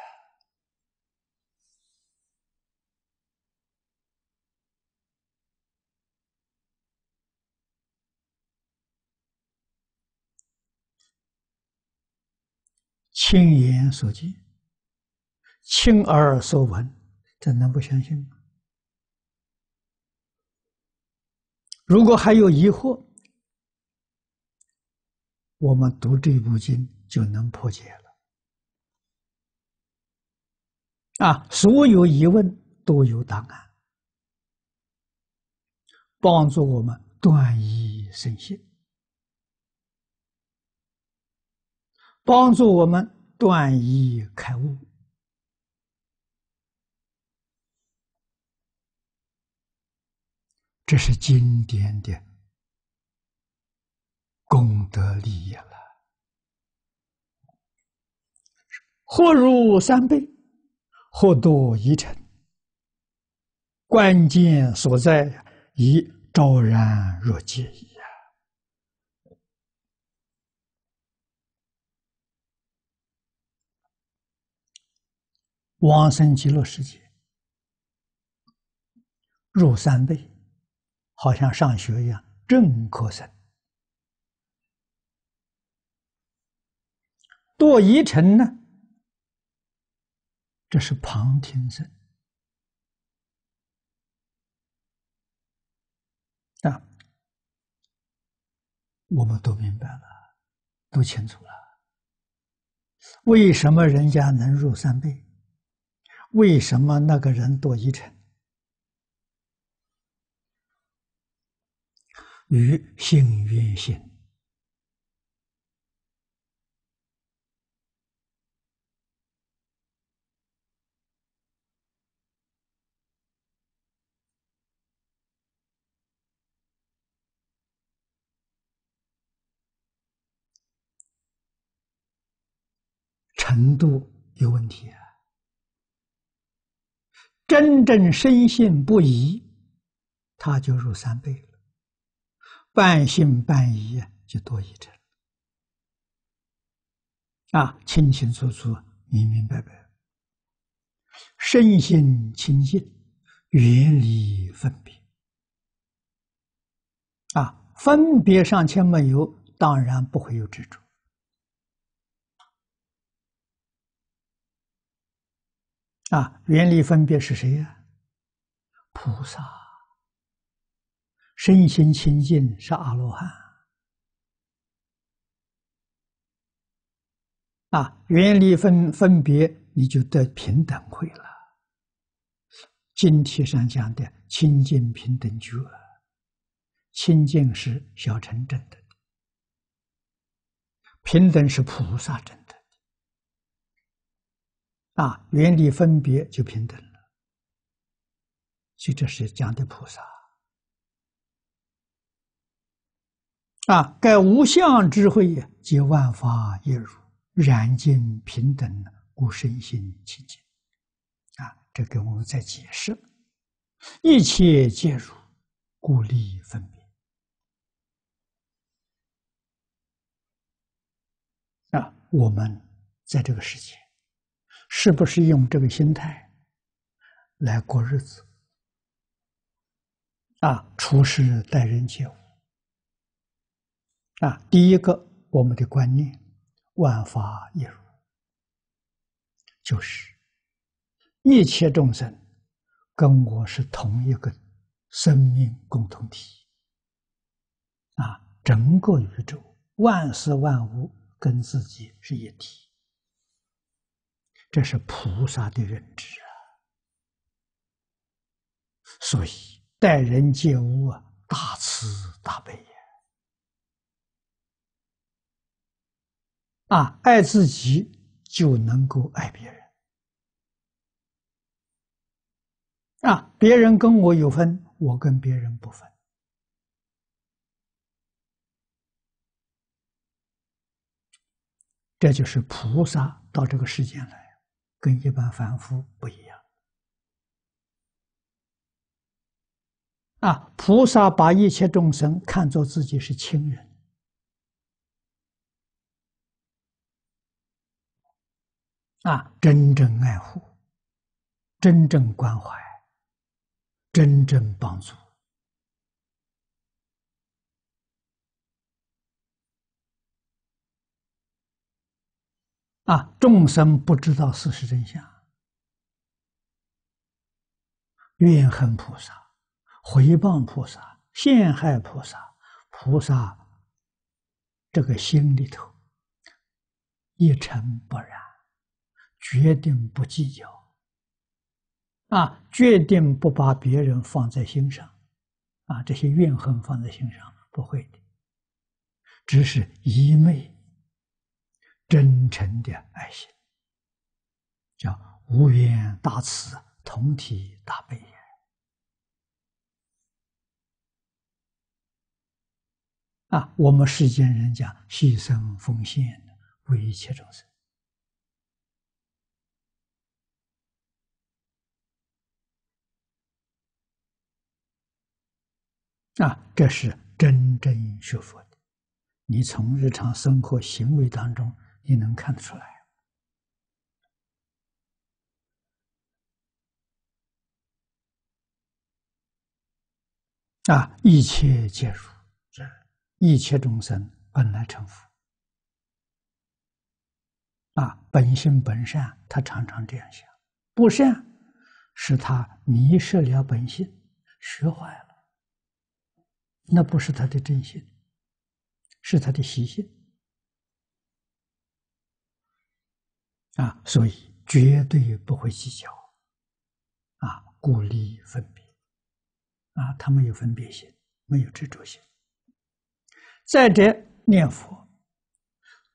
亲眼所见，亲耳所闻，怎能不相信？如果还有疑惑，我们读这部经就能破解了。啊，所有疑问都有答案，帮助我们断疑生信，帮助我们断疑开悟。这是经典的功德利益了，或入三倍，或多一成。关键所在，已昭然若揭矣啊！往生极乐世界，入三倍。好像上学一样，正课生；堕一尘呢，这是旁听生。啊，我们都明白了，都清楚了。为什么人家能入三辈？为什么那个人堕一尘？与信缘心程度有问题啊！真正深信不疑，他就入三辈了。半信半疑就多一层。啊，清清楚楚、明明白白，身心清净，远离分别，啊，分别上却没有，当然不会有执着，啊，原理分别是谁呀？菩萨。身心清净是阿罗汉啊，原理分分别，你就得平等慧了。经题上讲的“清净平等觉”，清净是小乘证的，平等是菩萨证的。啊，原理分别就平等了，所以这是讲的菩萨。啊！盖无相智慧也，皆万法一如，然尽平等，故身心清净。啊，这给我们在解释：一切皆如，故立分别。啊，我们在这个世界，是不是用这个心态来过日子？啊，处事待人接物。啊，第一个，我们的观念，万法一如，就是一切众生跟我是同一个生命共同体啊，整个宇宙万事万物跟自己是一体，这是菩萨的认知啊。所以待人接物啊，大慈大悲。啊，爱自己就能够爱别人。啊，别人跟我有分，我跟别人不分。这就是菩萨到这个世间来，跟一般凡夫不一样。啊，菩萨把一切众生看作自己是亲人。啊，真正爱护，真正关怀，真正帮助啊！众生不知道事实真相，怨恨菩萨，回报菩萨，陷害菩萨，菩萨这个心里头一尘不染。决定不计较，啊！决定不把别人放在心上，啊！这些怨恨放在心上不会的，只是一昧真诚的爱心，叫无缘大慈，同体大悲。啊！我们世间人讲牺牲奉献为一切众生。啊，这是真正学佛的。你从日常生活行为当中，你能看得出来。啊，一切皆如，一切众生本来成佛。啊，本性本善，他常常这样想。不善，是他迷失了本性，学坏了。那不是他的真心，是他的习性，啊，所以绝对不会计较，啊，鼓励分别，啊，他没有分别心，没有执着心。再者，念佛，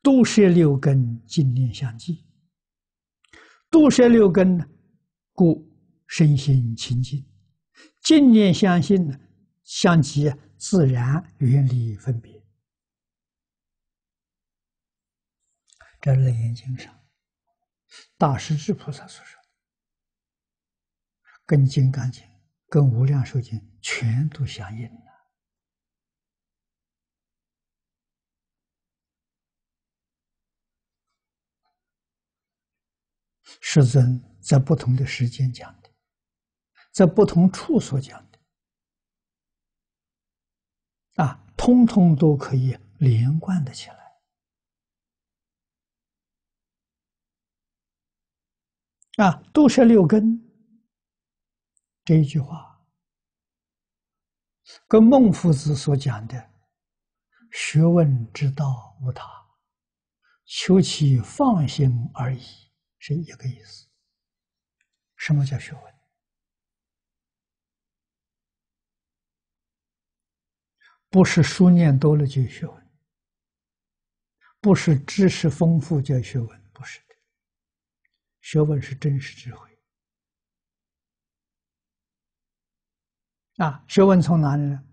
独舍六根，净念相继；度舍六根呢，故身心清净；净念相信呢。相其自然与理分别，这《楞严经》上，大势至菩萨所说的，跟《金刚经》、跟《无量寿经》全都相应了。师尊在不同的时间讲的，在不同处所讲的。啊，通通都可以连贯的起来。啊，都是六根。这一句话，跟孟夫子所讲的“学问之道无他，求其放心而已”是一个意思。什么叫学问？不是书念多了就学问，不是知识丰富就学问，不是的。学问是真实智慧。啊，学问从哪里呢？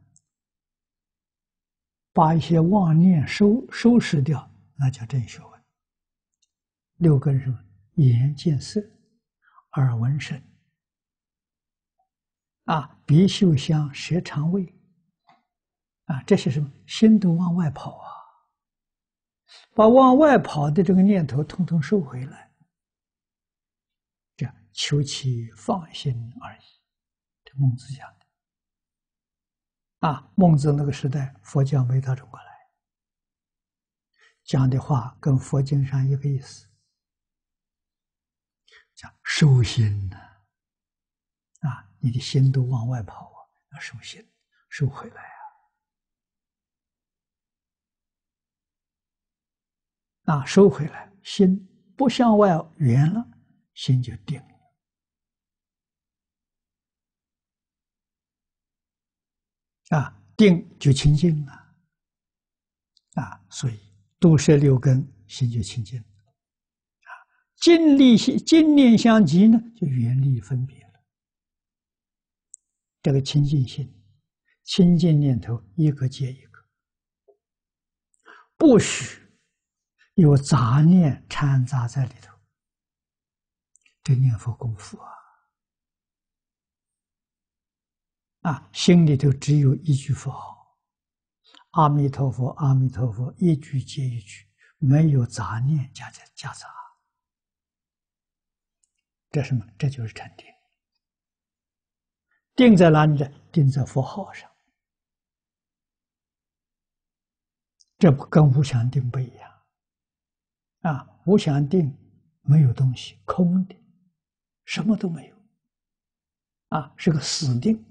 把一些妄念收收拾掉，那叫真学问。六根是眼见色，耳闻声，啊，鼻嗅香，舌尝味。啊，这些什么心都往外跑啊！把往外跑的这个念头统统收回来，这样求其放心而已。孟子讲的，啊，孟子那个时代，佛教没到中国来，讲的话跟佛经上一个意思，叫收心呐、啊，你的心都往外跑啊，要收心，收回来。啊，收回来，心不向外圆了，心就定了。啊，定就清净了。啊，所以度摄六根，心就清净了。啊，净力尽净念相极呢，就原力分别了。这个清净心，清净念头一个接一个，不许。有杂念掺杂在里头，这念佛功夫啊，啊，心里头只有一句佛号“阿弥陀佛，阿弥陀佛”，一句接一句，没有杂念夹杂夹杂。这什么？这就是禅定，定在哪里呢？定在佛号上。这不跟无相定不一样？啊，无想定没有东西，空的，什么都没有。啊，是个死定。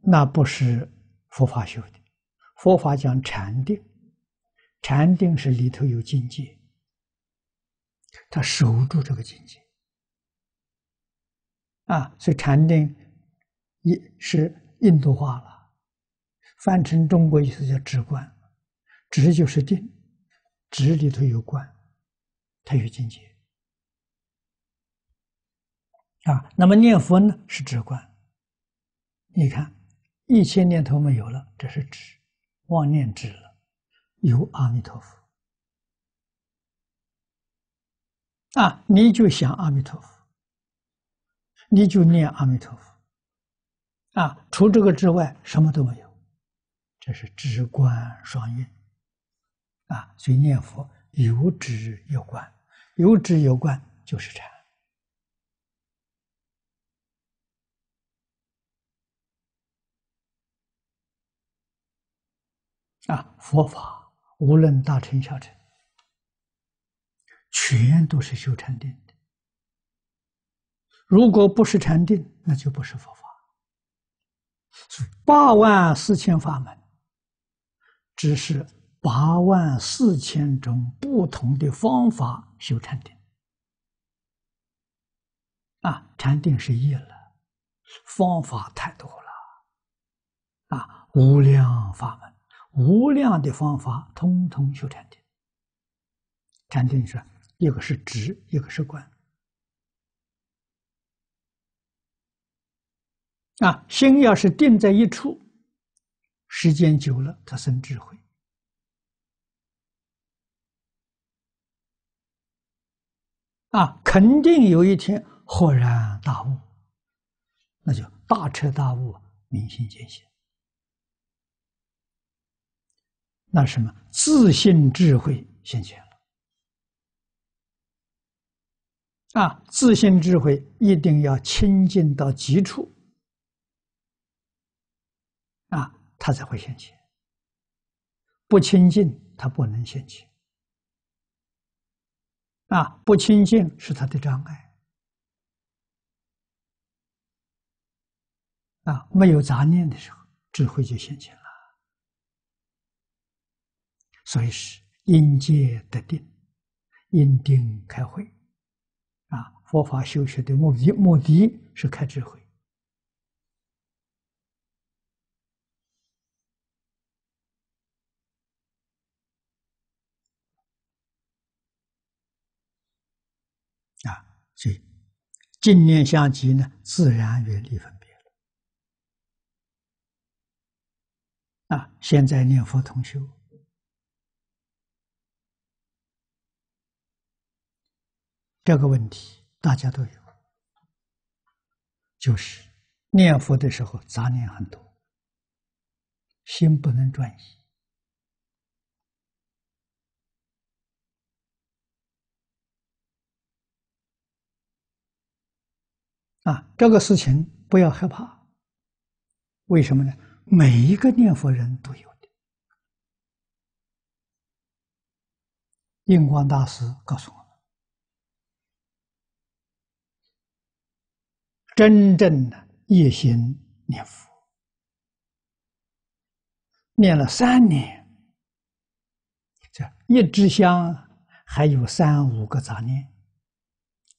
那不是佛法修的，佛法讲禅定，禅定是里头有境界，他守住这个境界。啊，所以禅定也是印度话了，翻成中国意思叫直观。智就是定，智里头有观，它有境界。啊，那么念佛呢是智观，你看，一切念头没有了，这是智，妄念止了，有阿弥陀佛。啊，你就想阿弥陀佛，你就念阿弥陀佛，啊，除这个之外什么都没有，这是智观双运。啊，所以念佛有止有观，有止有观就是禅。啊，佛法无论大乘小乘，全都是修禅定的。如果不是禅定，那就不是佛法。八万四千法门，只是。八万四千种不同的方法修禅定，啊，禅定是一了，方法太多了，啊，无量法门，无量的方法，通通修禅定。禅定说，一个是直，一个是观。啊，心要是定在一处，时间久了，它生智慧。啊，肯定有一天豁然大悟，那就大彻大悟，明心见性。那什么，自信智慧显现了啊！自信智慧一定要亲近到极处，啊，他才会显现。不亲近，他不能显现。啊，不清净是他的障碍。啊，没有杂念的时候，智慧就显现了。所以是因界得定，因定开慧。啊，佛法修学的目的，目的是开智慧。信念相即呢，自然远离分别了。啊，现在念佛同修，这个问题大家都有，就是念佛的时候杂念很多，心不能转移。啊，这个事情不要害怕。为什么呢？每一个念佛人都有的。印光大师告诉我们：，真正的一心念佛，念了三年，这一支香还有三五个杂念，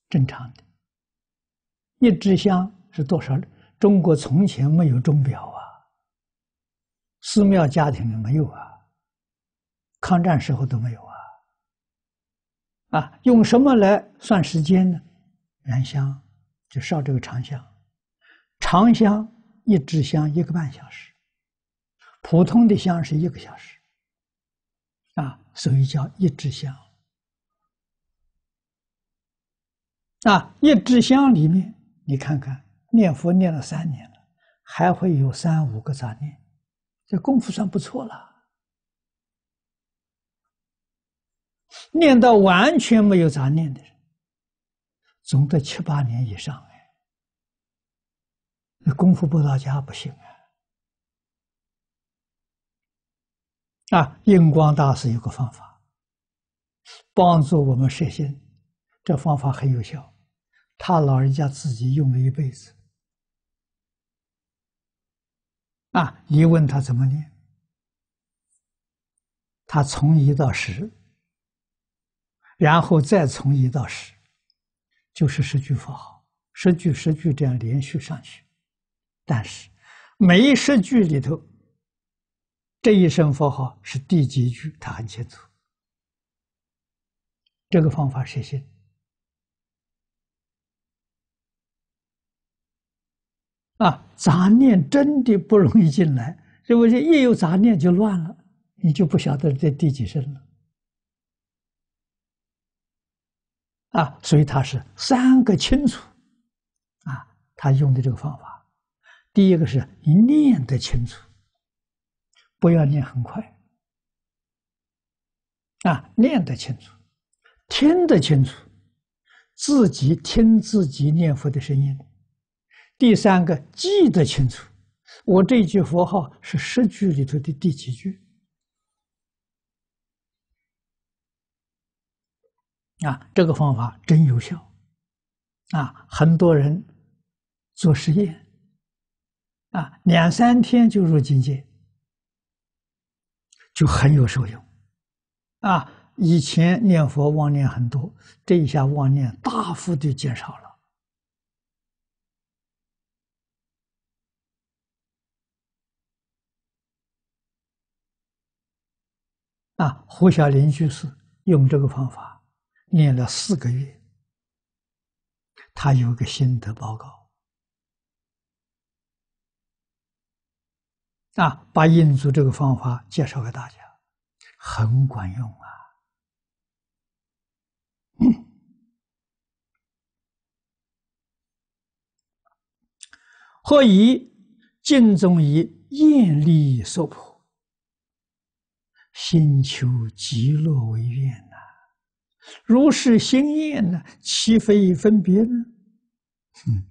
正常的。一支香是多少？中国从前没有钟表啊，寺庙家庭里没有啊，抗战时候都没有啊。啊，用什么来算时间呢？燃香，就烧这个长香。长香一支香一个半小时，普通的香是一个小时。啊，所以叫一支香。啊，一支香里面。你看看，念佛念了三年了，还会有三五个杂念，这功夫算不错了。念到完全没有杂念的人，总得七八年以上哎。那功夫不到家不行啊！啊，印光大师有个方法，帮助我们摄心，这方法很有效。他老人家自己用了一辈子啊！一问他怎么念，他从一到十，然后再从一到十，就是十句佛号，十句十句这样连续上去。但是每一十句里头，这一声佛号是第几句，他很清楚。这个方法谢谢啊，杂念真的不容易进来，不是？一有杂念就乱了，你就不晓得在第几声了。啊，所以他是三个清楚，啊，他用的这个方法，第一个是你念得清楚，不要念很快，啊，念得清楚，听得清楚，自己听自己念佛的声音。第三个记得清楚，我这句佛号是十句里头的第几句？啊，这个方法真有效，啊，很多人做实验，啊，两三天就入境界，就很有受用，啊，以前念佛妄念很多，这一下妄念大幅度减少了。啊，胡小林居士用这个方法念了四个月，他有个心得报告，啊，把印祖这个方法介绍给大家，很管用啊。何 以敬重以艳丽受迫。心求极乐为愿呐，如是心愿呢，岂非分别呢？哼，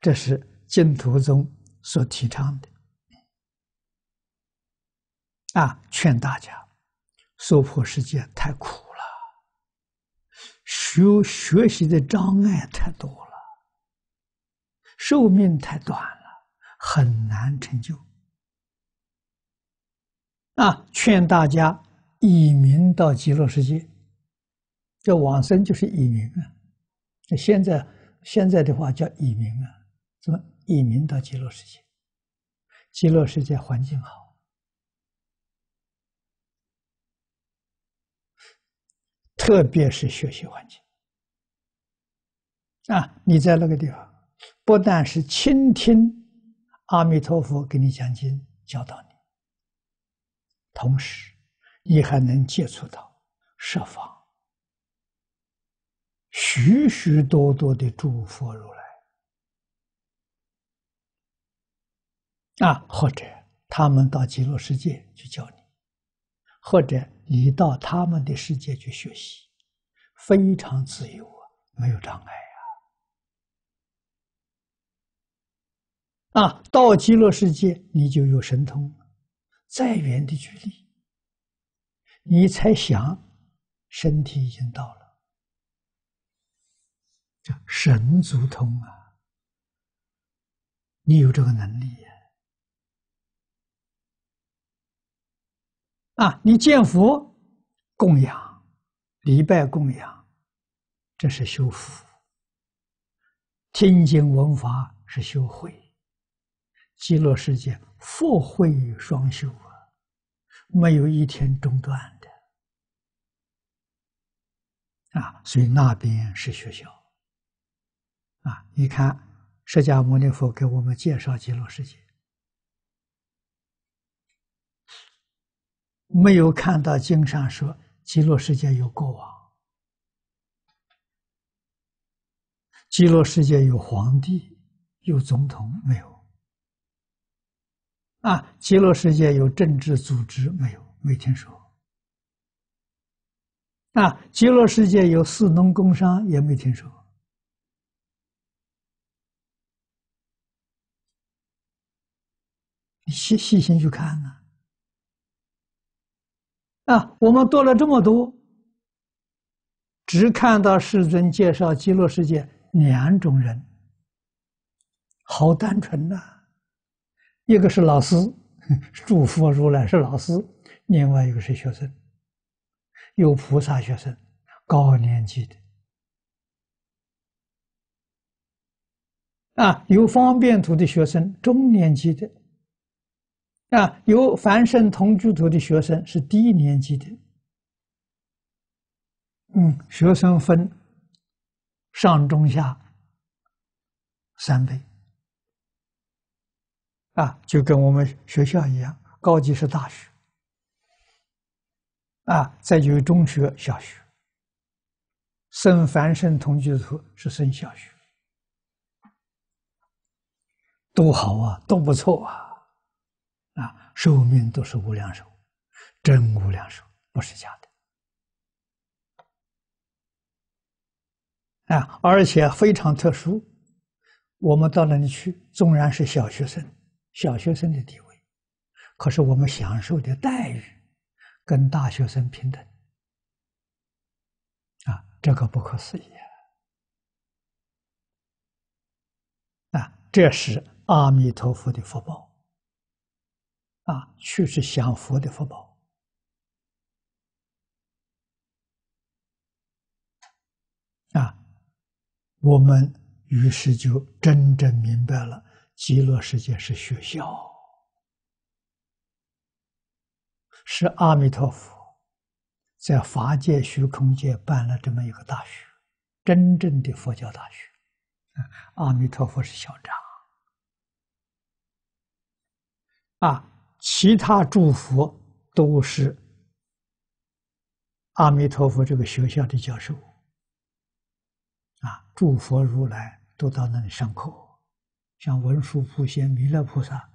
这是净土宗所提倡的啊，劝大家，娑婆世界太苦了，学学习的障碍太多了，寿命太短了，很难成就。啊！劝大家以民到极乐世界，这往生就是以民啊！那现在现在的话叫以民啊，怎么以民到极乐世界？极乐世界环境好，特别是学习环境啊！你在那个地方，不但是倾听阿弥陀佛给你讲经教导你。同时，你还能接触到设法。许许多多的诸佛如来啊，或者他们到极乐世界去教你，或者你到他们的世界去学习，非常自由啊，没有障碍啊。啊，到极乐世界，你就有神通。再远的距离，你才想，身体已经到了，叫神足通啊！你有这个能力呀！啊，你见佛供养、礼拜供养，这是修福；天经文法是修慧；极乐世界，福慧双修。没有一天中断的啊，所以那边是学校啊。你看，释迦牟尼佛给我们介绍极乐世界，没有看到经上说极乐世界有国王、极乐世界有皇帝、有总统没有。啊，极乐世界有政治组织没有？没听说。啊，极乐世界有四农工商也没听说。你细细心去看啊。啊，我们读了这么多，只看到世尊介绍极乐世界两种人，好单纯呐。一个是老师，诸 佛如来是老师；另外一个是学生，有菩萨学生，高年级的；啊，有方便图的学生，中年级的；啊，有凡圣同居图的学生是低年级的。嗯，学生分上、中、下三辈。啊，就跟我们学校一样，高级是大学，啊，再有中学、小学，生凡生同居图是生小学，多好啊，都不错啊，啊，寿命都是无量寿，真无量寿，不是假的，啊，而且非常特殊，我们到那里去，纵然是小学生。小学生的地位，可是我们享受的待遇，跟大学生平等，啊，这可不可思议啊！啊，这是阿弥陀佛的福报，啊，去是享福的福报，啊，我们于是就真正明白了。极乐世界是学校，是阿弥陀佛在法界虚空界办了这么一个大学，真正的佛教大学。阿弥陀佛是校长，啊，其他诸佛都是阿弥陀佛这个学校的教授，啊，诸佛如来都到那里上课。像文殊普贤、弥勒菩萨，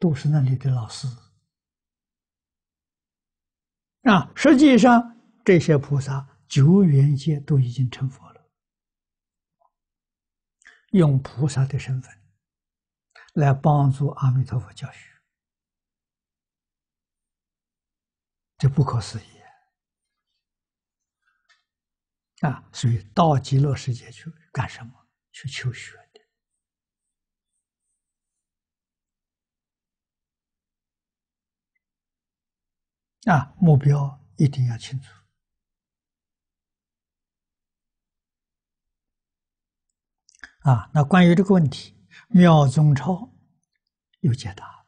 都是那里的老师。啊，实际上这些菩萨九远界都已经成佛了，用菩萨的身份来帮助阿弥陀佛教学，这不可思议啊！所以到极乐世界去干什么？去求学。啊，目标一定要清楚。啊，那关于这个问题，妙宗超有解答。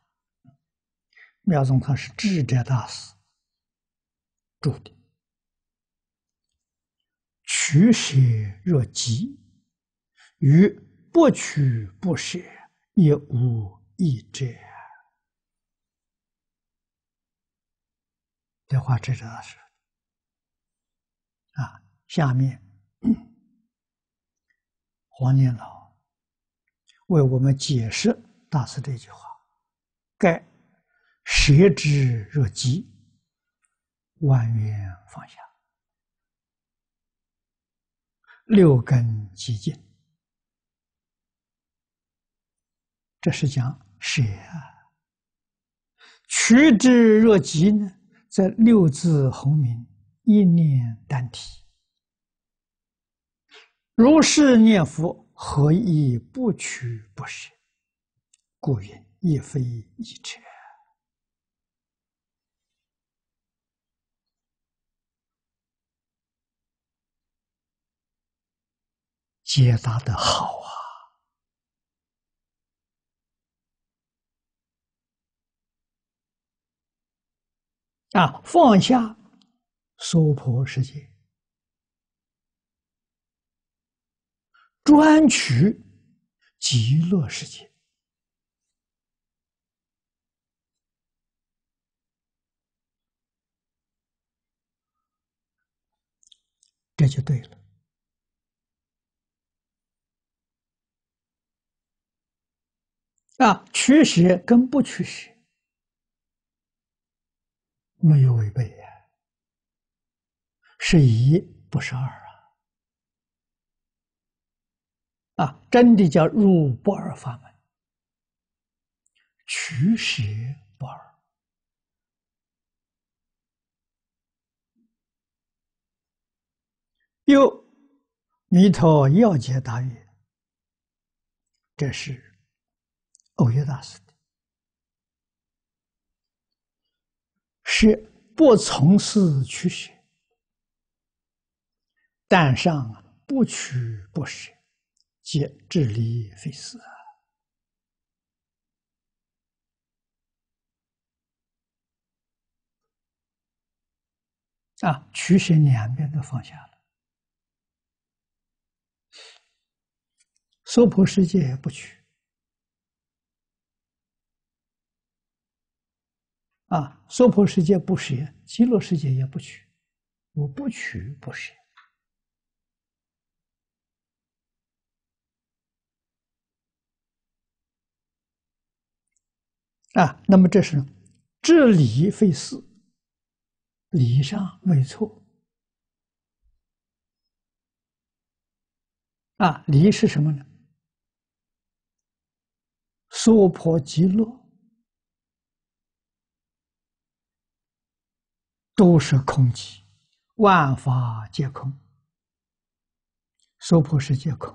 妙宗朝是智者大师注的，取舍若急，于不取不舍，亦无益者。这话指的是啊，下面 黄念老为我们解释大师这句话：“盖舍之若饥，万缘放下，六根寂静。”这是讲谁啊？取之若饥呢？这六字洪名，一念单体。如是念佛，何以不取不舍？故云亦非一者。解答的好啊！啊，放下娑婆世界，专取极乐世界，这就对了。啊，驱邪跟不驱邪。没有违背呀，是一不是二啊！啊，真的叫入不二法门，取舍不二。又，弥陀要解答语，这是欧耶大师。是不从事取舍，但上不取不舍，皆智理非死啊！取舍两边都放下了，娑婆世界也不取。啊，娑婆世界不食，极乐世界也不取，我不取不是。啊，那么这是知理非事，理上没错。啊，理是什么呢？娑婆极乐。都是空寂，万法皆空，娑婆世界空，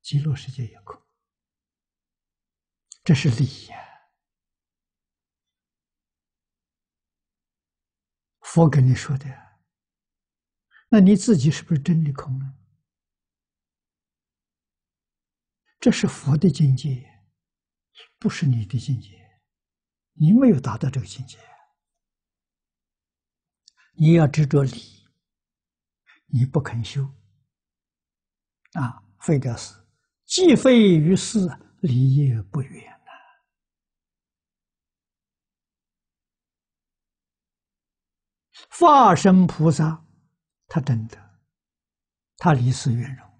极乐世界也空，这是理呀。佛跟你说的，那你自己是不是真的空呢？这是佛的境界，不是你的境界，你没有达到这个境界。你要执着理，你不肯修，啊，废掉死，既废于死，离也不远了。化身菩萨，他真的，他离世圆融。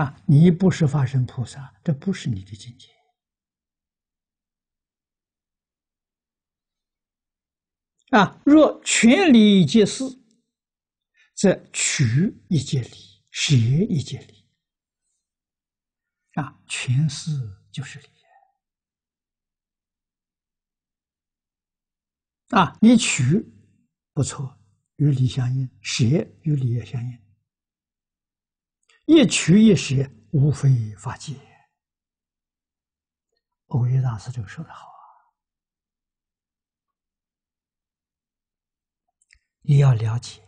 啊，你不是化身菩萨，这不是你的境界。啊！若全理皆事，则取一皆理，学一皆理。啊，全事就是理。啊，你取不错，与理相应；学与理也相应。一取一学，无非法界。欧阳大师就说的好。你要了解，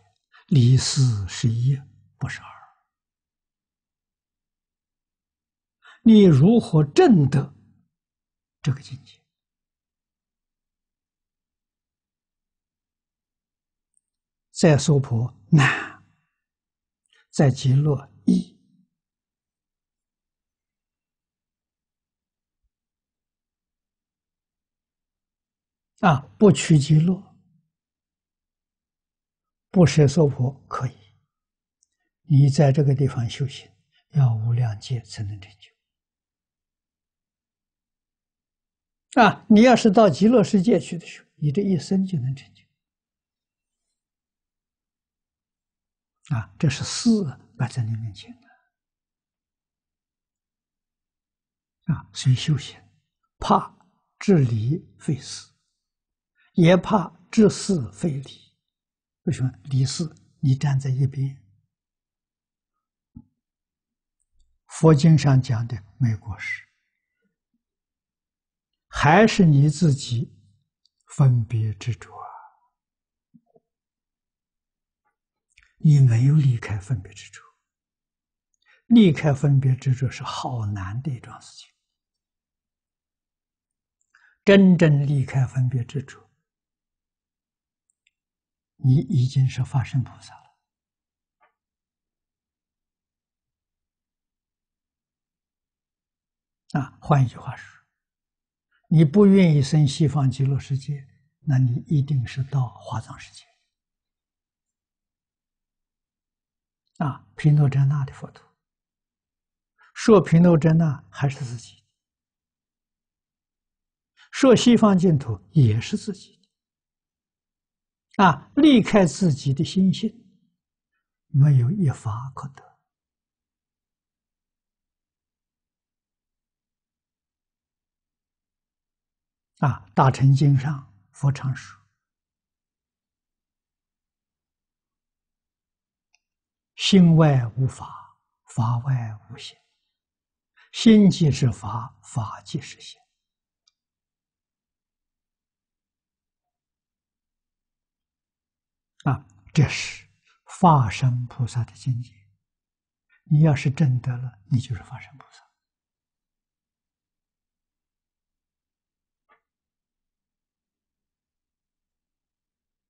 离四是一，不是二。你如何证得这个境界？在娑婆难，在极乐易啊！不取极乐。不舍娑婆可以，你在这个地方修行，要无量劫才能成就。啊，你要是到极乐世界去的时候，你这一生就能成就。啊，这是四摆在你面前的。啊，所以修行，怕治理废事，也怕治事废理。为什么？李四，你站在一边。佛经上讲的没过失，还是你自己分别执着。啊！你没有离开分别执着，离开分别执着是好难的一桩事情。真正离开分别执着。你已经是法身菩萨了。啊，换一句话说，你不愿意生西方极乐世界，那你一定是到华藏世界。啊，贫诺真那的佛陀，说频陀真那还是自己说西方净土也是自己的。啊！离开自己的心性，没有一法可得。啊，《大乘经》上佛常说：“心外无法，法外无心。心即是法，法即是心。”啊，这是法身菩萨的境界。你要是真得了，你就是法身菩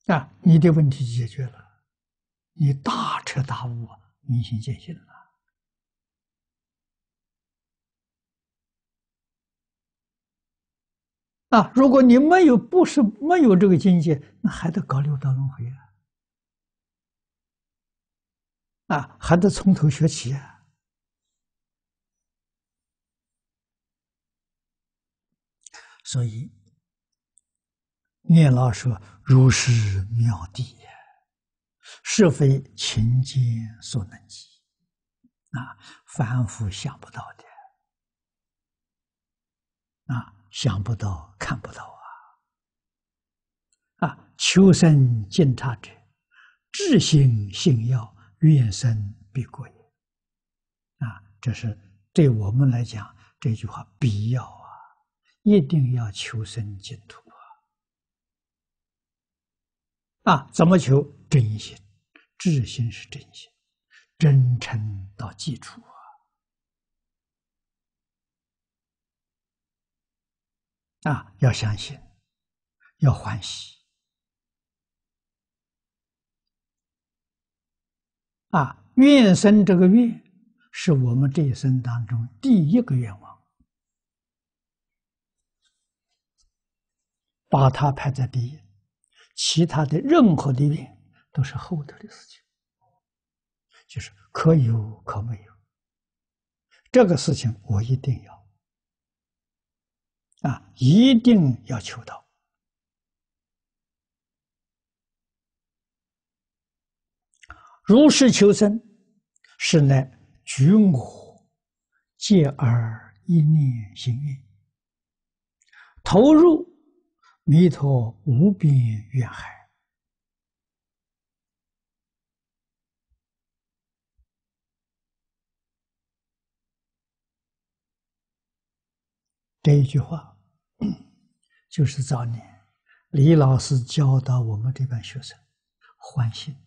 萨。啊，你的问题解决了，你大彻大悟啊，明心见性了。啊，如果你没有，不是没有这个境界，那还得搞六道轮回啊。啊，还得从头学起啊！所以，念老说：“如是妙谛，是非情间所能及，啊，凡夫想不到的，啊，想不到、看不到啊，啊，求生净他者，自心性要。”愿生必也。啊，这是对我们来讲，这句话必要啊，一定要求生净土啊。啊，怎么求？真心，至心是真心，真诚到基础啊，啊，要相信，要欢喜。啊，愿生这个愿，是我们这一生当中第一个愿望，把它排在第一，其他的任何的愿都是后头的事情，就是可有可没有。这个事情我一定要，啊，一定要求到。如是求生，是乃举我借而一念行念，投入弥陀无边愿海。这一句话，就是早年李老师教导我们这班学生欢心。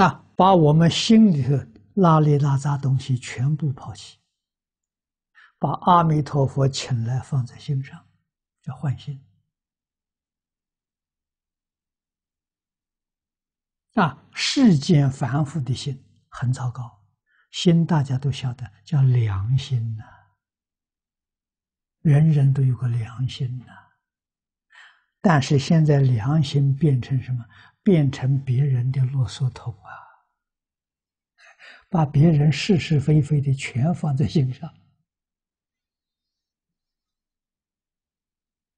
啊！把我们心里头拉里拉杂东西全部抛弃，把阿弥陀佛请来放在心上，叫换心。啊，世间凡夫的心很糟糕，心大家都晓得叫良心呐，人人都有个良心呐，但是现在良心变成什么？变成别人的啰嗦头啊！把别人是是非非的全放在心上，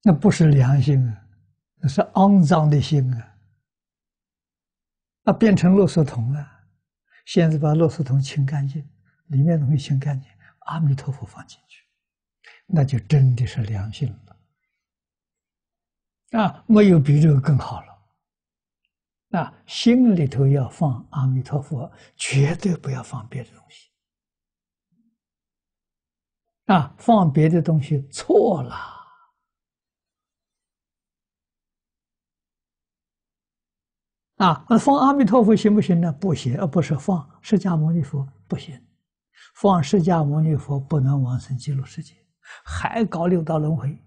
那不是良心啊，那是肮脏的心啊。那变成洛索铜了，现在把洛索铜清干净，里面东西清干净，阿弥陀佛放进去，那就真的是良心了。啊，没有比这个更好了。啊，心里头要放阿弥陀佛，绝对不要放别的东西。啊，放别的东西错了。啊，放阿弥陀佛行不行呢？不行，而不是放释迦牟尼佛不行，放释迦牟尼佛不能往生极乐世界，还搞六道轮回。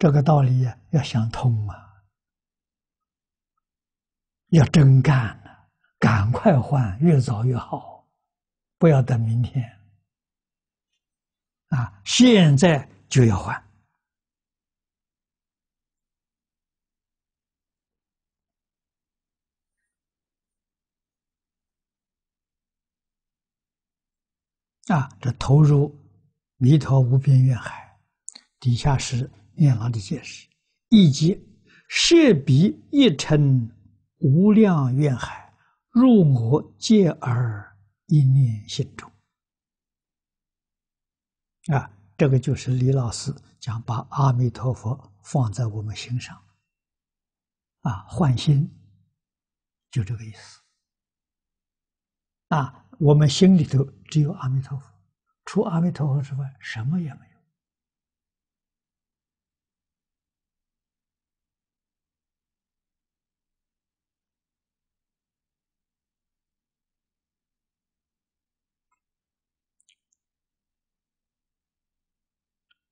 这个道理要想通啊，要真干了，赶快换，越早越好，不要等明天。啊，现在就要换。啊，这投入弥陀无边愿海，底下是。念阿的解释，以及舍彼一尘无量愿海，入我戒耳，一念心中。啊，这个就是李老师讲，把阿弥陀佛放在我们心上，啊，换心，就这个意思。啊，我们心里头只有阿弥陀佛，除阿弥陀佛之外，什么也没。有。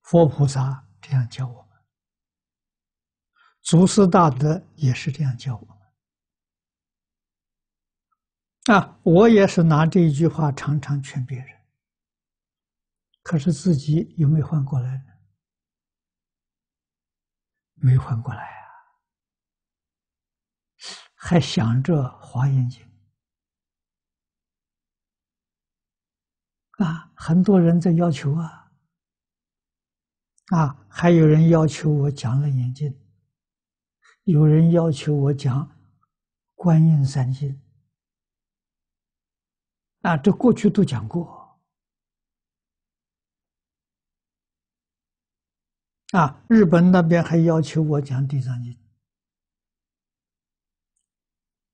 佛菩萨这样教我们，祖师大德也是这样教我们啊！我也是拿这一句话常常劝别人，可是自己有没有换过来呢？没换过来啊！还想着华严经》。啊！很多人在要求啊。啊，还有人要求我讲《楞严经》，有人要求我讲《观音三经》。啊，这过去都讲过。啊，日本那边还要求我讲《地藏经》，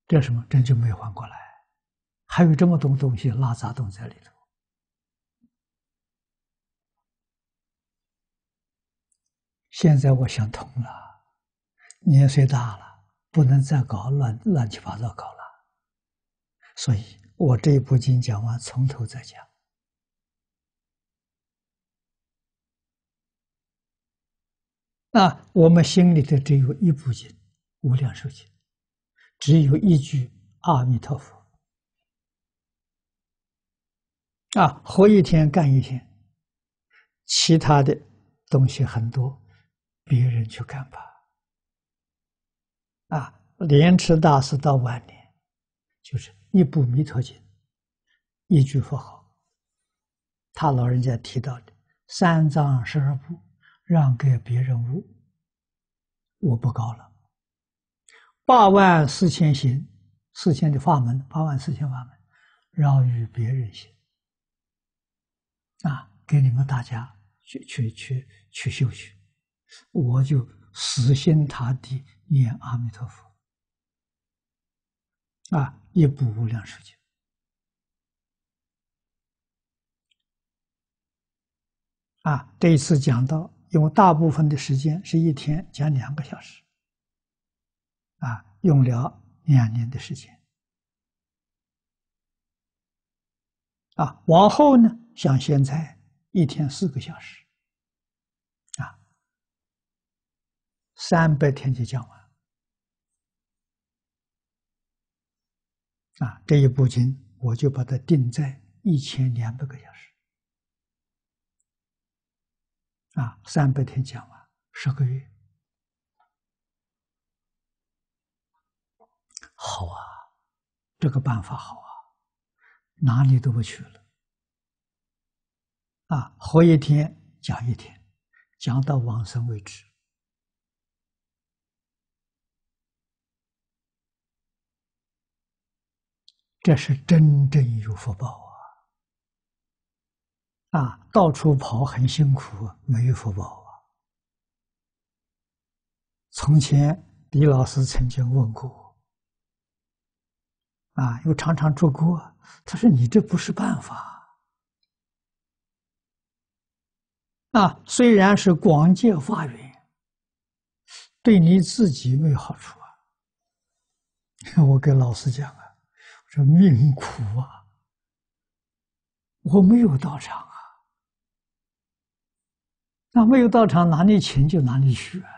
这什么真就没缓过来？还有这么多东西拉杂东在里头。现在我想通了，年岁大了，不能再搞乱乱七八糟搞了，所以，我这一部经讲完，从头再讲。那我们心里头只有一部经《无量寿经》，只有一句“阿弥陀佛”，啊，活一天干一天，其他的东西很多。别人去干吧，啊！莲池大师到晚年，就是一部《弥陀经》，一句佛号。他老人家提到的三藏十二部，让给别人悟，我不搞了。八万四千行，四千的法门，八万四千法门，让与别人行，啊！给你们大家去去去去修去。我就死心塌地念阿弥陀佛，啊，一部无量寿经，啊，这一次讲到，用大部分的时间是一天讲两个小时，啊，用了两年的时间，啊，往后呢，像现在一天四个小时。三百天就讲完，啊，这一部经我就把它定在一千两百个小时，啊，三百天讲完，十个月，好啊，这个办法好啊，哪里都不去了，啊，活一天讲一天，讲到往生为止。这是真正有福报啊！啊，到处跑很辛苦，没有福报啊。从前李老师曾经问过我，啊，又常常住过，他说你这不是办法。啊，虽然是广结法缘，对你自己没有好处啊。我跟老师讲啊。这命苦啊！我没有到场啊。那没有到场，哪里请就哪里去啊。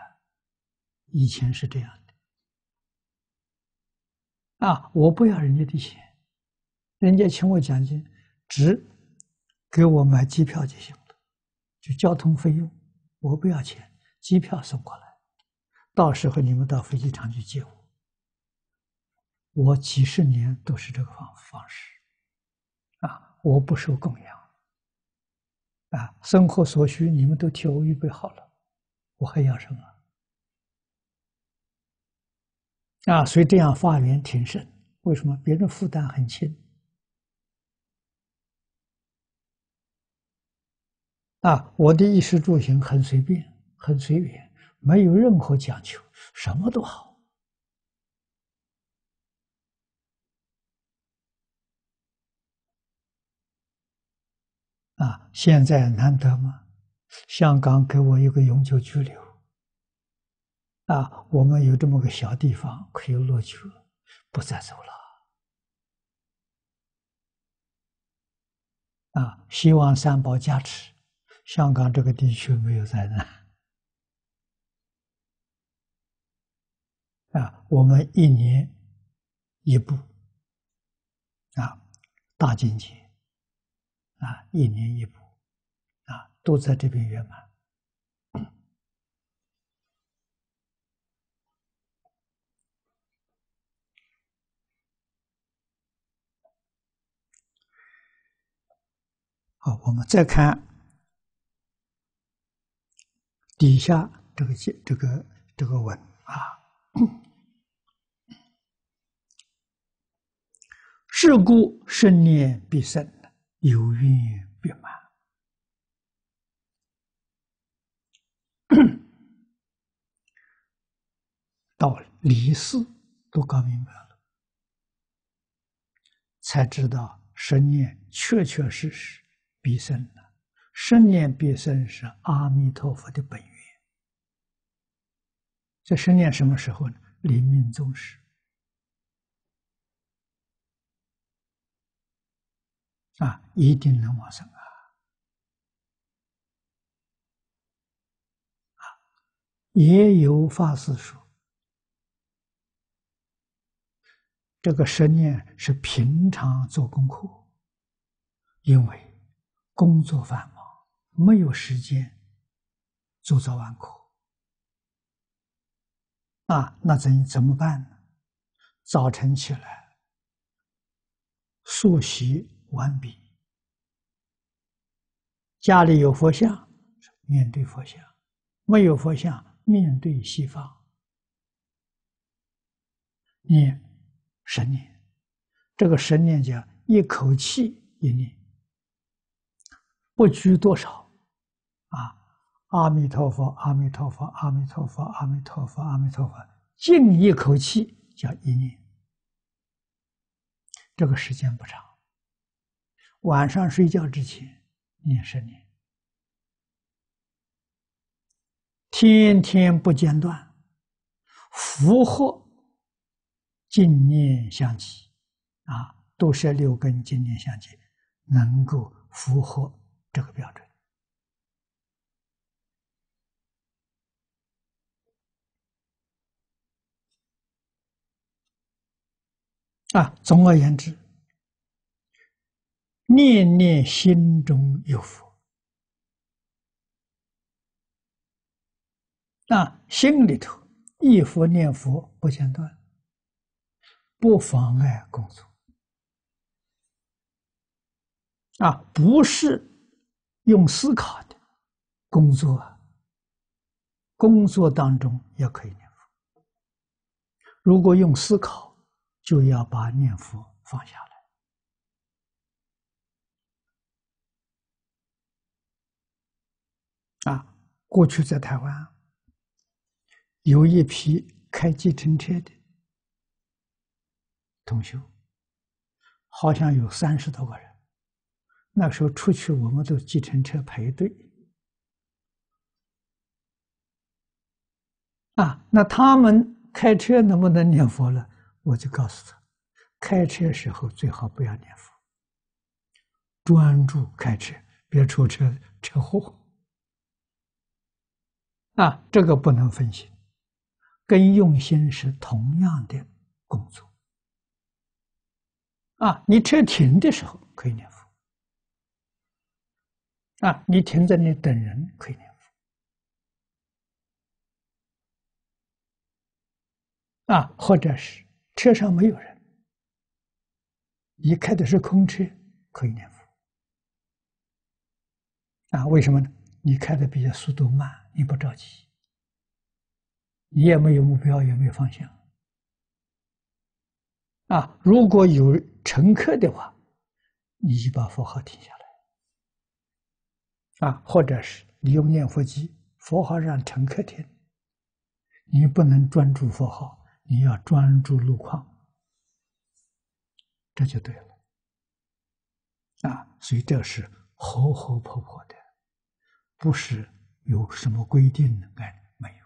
以前是这样的啊，我不要人家的钱，人家请我奖金，值，给我买机票就行了，就交通费用，我不要钱，机票送过来，到时候你们到飞机场去接我。我几十年都是这个方方式，啊，我不受供养，啊，生活所需你们都替我预备好了，我还要什么？啊，所以这样发源挺深，为什么别人负担很轻？啊，我的衣食住行很随便，很随缘，没有任何讲究，什么都好。啊，现在难得吗？香港给我一个永久居留。啊，我们有这么个小地方可以落脚，不再走了。啊，希望三宝加持，香港这个地区没有灾难。啊，我们一年一步，啊，大境界。啊，一年一部，啊，都在这边圆满。好，我们再看底下这个这个这个文啊。是故，生念必胜。有缘必满，到历史都搞明白了，才知道十念确确实实必生了。十念必生是阿弥陀佛的本愿。这十念什么时候呢？临命终时。啊，一定能往上啊！啊，也有法师说，这个十念是平常做功课，因为工作繁忙，没有时间做早晚课。啊，那怎怎么办呢？早晨起来，素习。完毕。家里有佛像，面对佛像；没有佛像，面对西方。念神念，这个神念叫一口气一念，不拘多少。啊，阿弥陀佛，阿弥陀佛，阿弥陀佛，阿弥陀佛，阿弥陀佛，尽一口气叫一念。这个时间不长。晚上睡觉之前念十年，天天不间断，符合净念相继啊，都是六根，净念相继，能够符合这个标准啊。总而言之。念念心中有佛，那心里头一佛念佛不间断，不妨碍工作。啊，不是用思考的工作，工作当中也可以念佛。如果用思考，就要把念佛放下。啊，过去在台湾，有一批开计程车的同学，好像有三十多个人。那时候出去，我们都计程车排队。啊，那他们开车能不能念佛了？我就告诉他，开车时候最好不要念佛，专注开车，别出车车祸。啊，这个不能分心，跟用心是同样的工作。啊，你车停的时候可以念佛。啊，你停在那等人可以念佛。啊，或者是车上没有人，你开的是空车可以念佛。啊，为什么呢？你开的比较速度慢，你不着急，你也没有目标，也没有方向，啊！如果有乘客的话，你就把佛号停下来，啊，或者是你用念佛机，佛号让乘客听。你不能专注佛号，你要专注路况，这就对了，啊！所以这是活活泼泼的。不是有什么规定的，哎，没有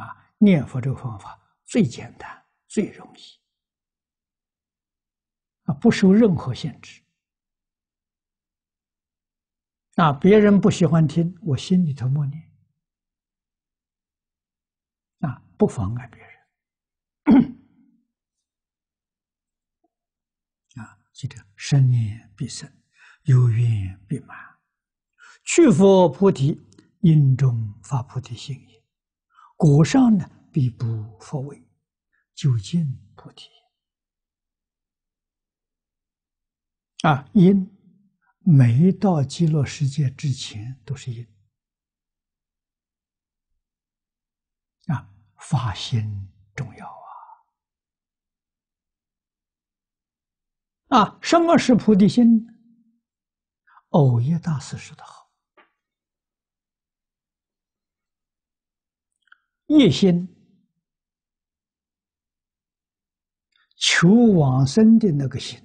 啊！念佛这个方法最简单、最容易啊，不受任何限制。啊，别人不喜欢听，我心里头默念啊，不妨碍别人。啊，记得生念必生，有缘必满。去佛菩提，因中发菩提心也；果上呢，必不佛位，究竟菩提。啊，因没到极乐世界之前，都是因。啊，发心重要啊！啊，什么是菩提心？偶耶大师说的好。一心求往生的那个心，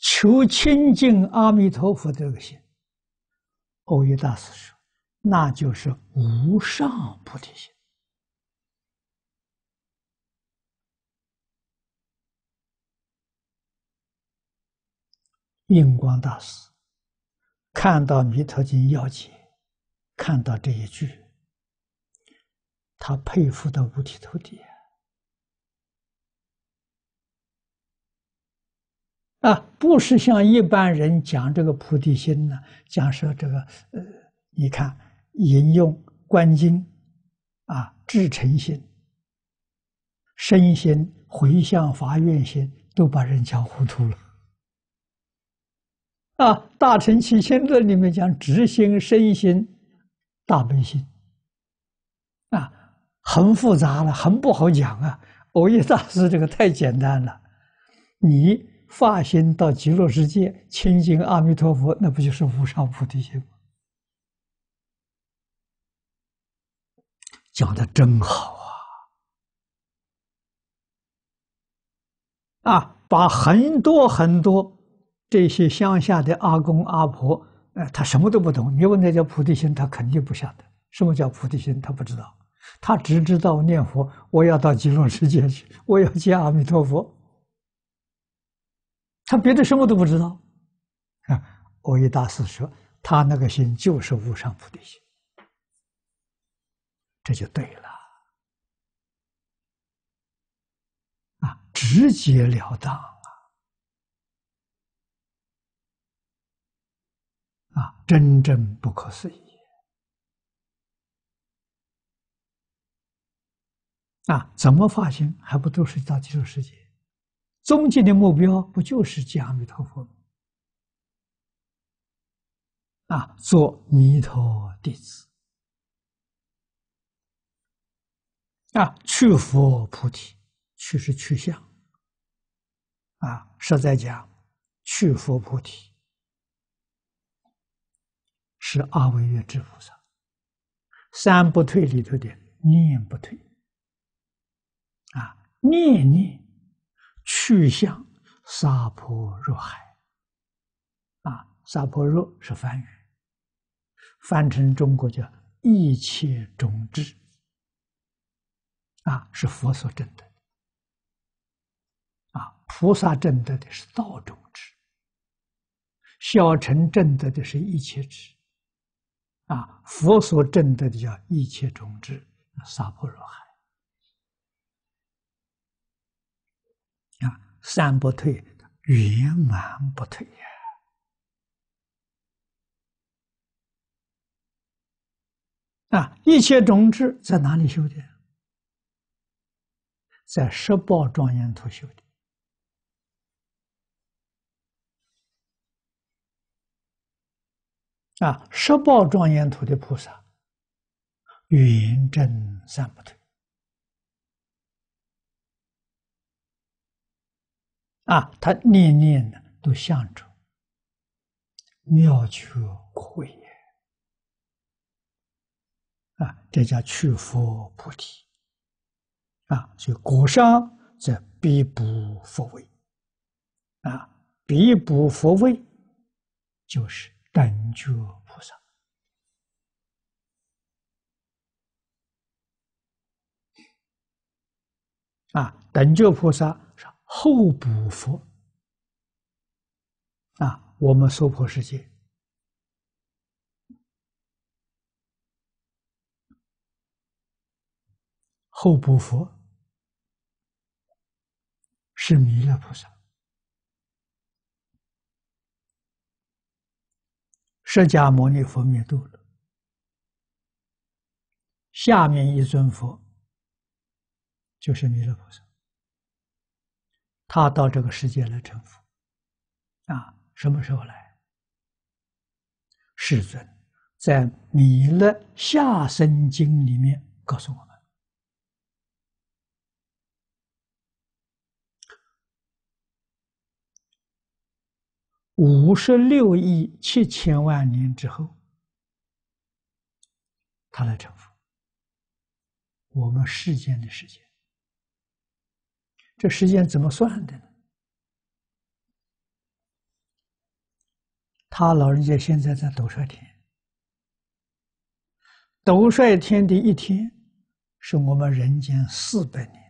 求清净阿弥陀佛的个心，欧耶大师说，那就是无上菩提心。印光大师看到弥陀经要解。看到这一句，他佩服的五体投地啊！不是像一般人讲这个菩提心呢？假设这个呃，你看引用观经啊，至诚心、身心回向法愿心，都把人讲糊涂了啊！《大乘起心论》里面讲执心、身心。大悲心啊，很复杂了，很不好讲啊。欧耶大师这个太简单了，你发心到极乐世界，亲近阿弥陀佛，那不就是无上菩提心吗？讲的真好啊！啊，把很多很多这些乡下的阿公阿婆。哎，他什么都不懂。你问他叫菩提心，他肯定不晓得。什么叫菩提心，他不知道。他只知道念佛，我要到极乐世界去，我要见阿弥陀佛。他别的什么都不知道。啊，阿育大士说，他那个心就是无上菩提心，这就对了。啊，直截了当。啊，真正不可思议！啊，怎么发心还不都是造极乐世界？终极的目标不就是见阿弥陀佛吗？啊，做弥陀弟子。啊，去佛菩提，去是去向，啊，实在讲，去佛菩提。是二位月之菩萨，三不退里头的念不退，啊，念念去向萨婆若海，啊，萨婆若是梵语，翻成中国叫一切种子，啊，是佛所证的，啊，菩萨证得的是道种子，小乘证得的是一切智。啊，佛所证得的叫一切种子，洒泼如海。啊，三不退圆满不退呀！啊，一切种子在哪里修的？在十宝庄严土修的。啊，十宝庄严图的菩萨，云臻三不退。啊，他念念的都想着妙趣慧眼。啊，这叫去佛菩提。啊，所以果上则必不佛位。啊，必不佛位，就是。等觉菩萨啊，等觉菩萨是后补佛啊。我们娑婆世界后补佛是弥勒菩萨。释迦牟尼佛灭度了，下面一尊佛就是弥勒菩萨，他到这个世界来成佛，啊，什么时候来？世尊在《弥勒下生经》里面告诉我们。五十六亿七千万年之后，他来成佛。我们世间的时间，这时间怎么算的呢？他老人家现在在斗率天，斗率天的一天，是我们人间四百年。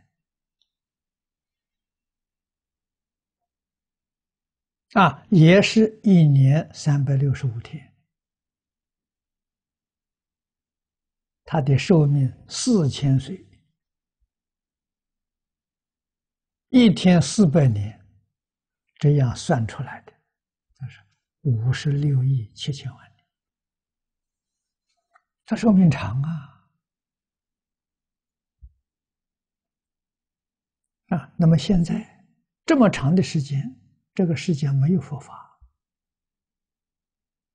啊，也是一年三百六十五天，它的寿命四千岁，一天四百年，这样算出来的，就是五十六亿七千万年。它寿命长啊！啊，那么现在这么长的时间。这个世界没有佛法，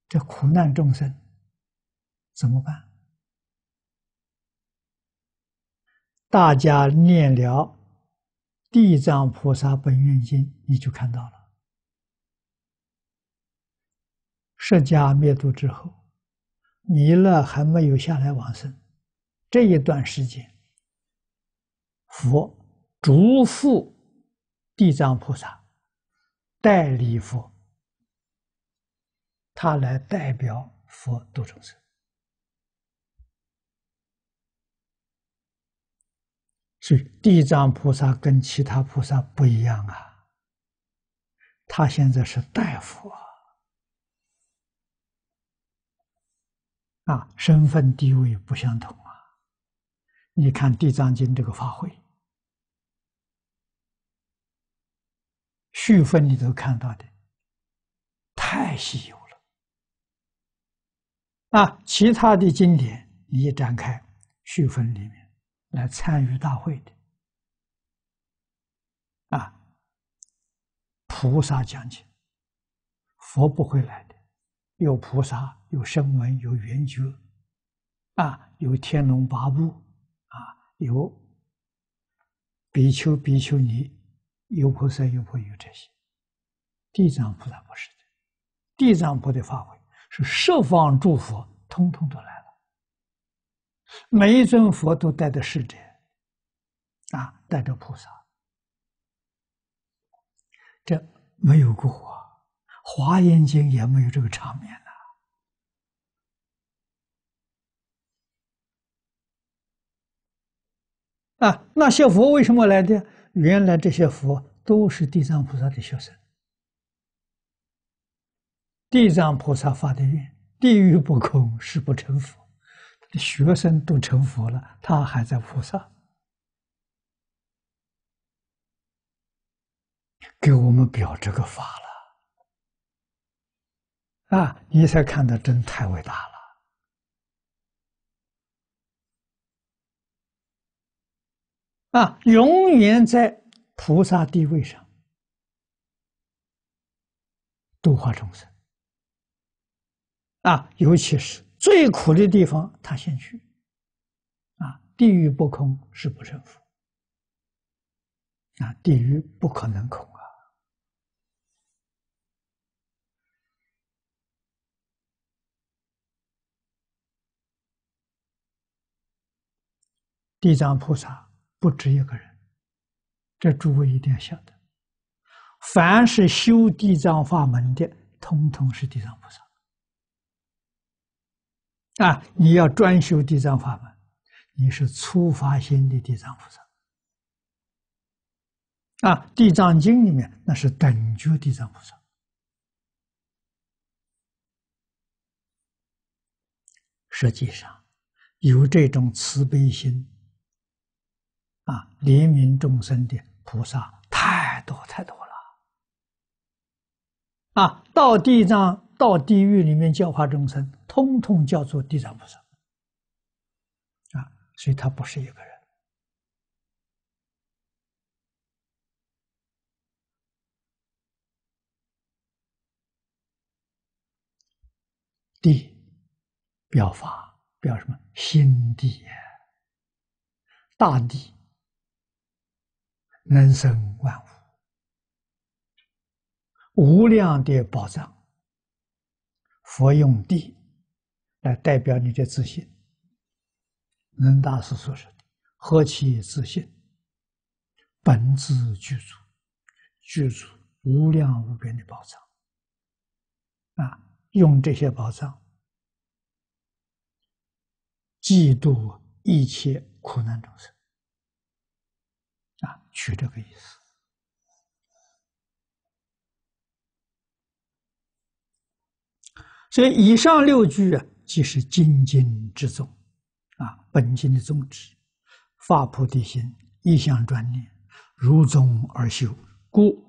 这苦难众生怎么办？大家念了《地藏菩萨本愿经》，你就看到了。释迦灭度之后，弥勒还没有下来往生，这一段时间，佛嘱咐地藏菩萨。代理佛，他来代表佛度众生，所以地藏菩萨跟其他菩萨不一样啊，他现在是大夫啊，啊，身份地位不相同啊，你看《地藏经》这个发挥。续分你都看到的，太稀有了。啊，其他的经典，你展开续分里面来参与大会的，啊，菩萨讲解，佛不会来的，有菩萨，有声闻，有缘觉，啊，有天龙八部，啊，有比丘、比丘尼。有菩萨，有佛，有这些。地藏菩萨不是的，地藏菩萨的发挥是十方诸佛通通都来了，每一尊佛都带着使者，啊，带着菩萨，这没有过啊，《华严经》也没有这个场面呐。啊，那些佛为什么来的？原来这些佛都是地藏菩萨的学生。地藏菩萨发的愿：地狱不空，誓不成佛。的学生都成佛了，他还在菩萨，给我们表这个法了。啊！你才看得真太伟大了。啊，永远在菩萨地位上度化众生啊，尤其是最苦的地方，他先去啊。地狱不空，是不成佛啊。地狱不可能空啊。地藏菩萨。不止一个人，这诸位一定要晓得，凡是修地藏法门的，通通是地藏菩萨。啊，你要专修地藏法门，你是初发心的地藏菩萨。啊，《地藏经》里面那是等觉地藏菩萨。实际上，有这种慈悲心。啊，怜悯众生的菩萨太多太多了。啊，到地藏到地狱里面教化众生，统统叫做地藏菩萨。啊，所以他不是一个人。地，表法表什么？心地，大地。能生万物，无量的宝藏。佛用地来代表你的自信。人大师所说的“何其自信，本自具足，具足无量无边的宝藏”，啊，用这些宝藏嫉妒一切苦难众生。取这个意思，所以以上六句啊，即是经经之宗，啊，本经的宗旨，发菩提心，一向专念，如宗而修，故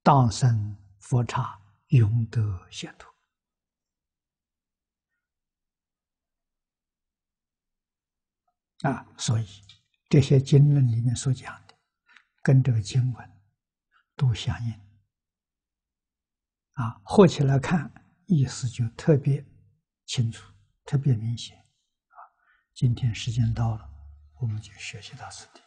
当生佛刹，永得解脱。啊，所以这些经论里面所讲。跟这个经文都相应啊，合起来看，意思就特别清楚，特别明显啊。今天时间到了，我们就学习到此地。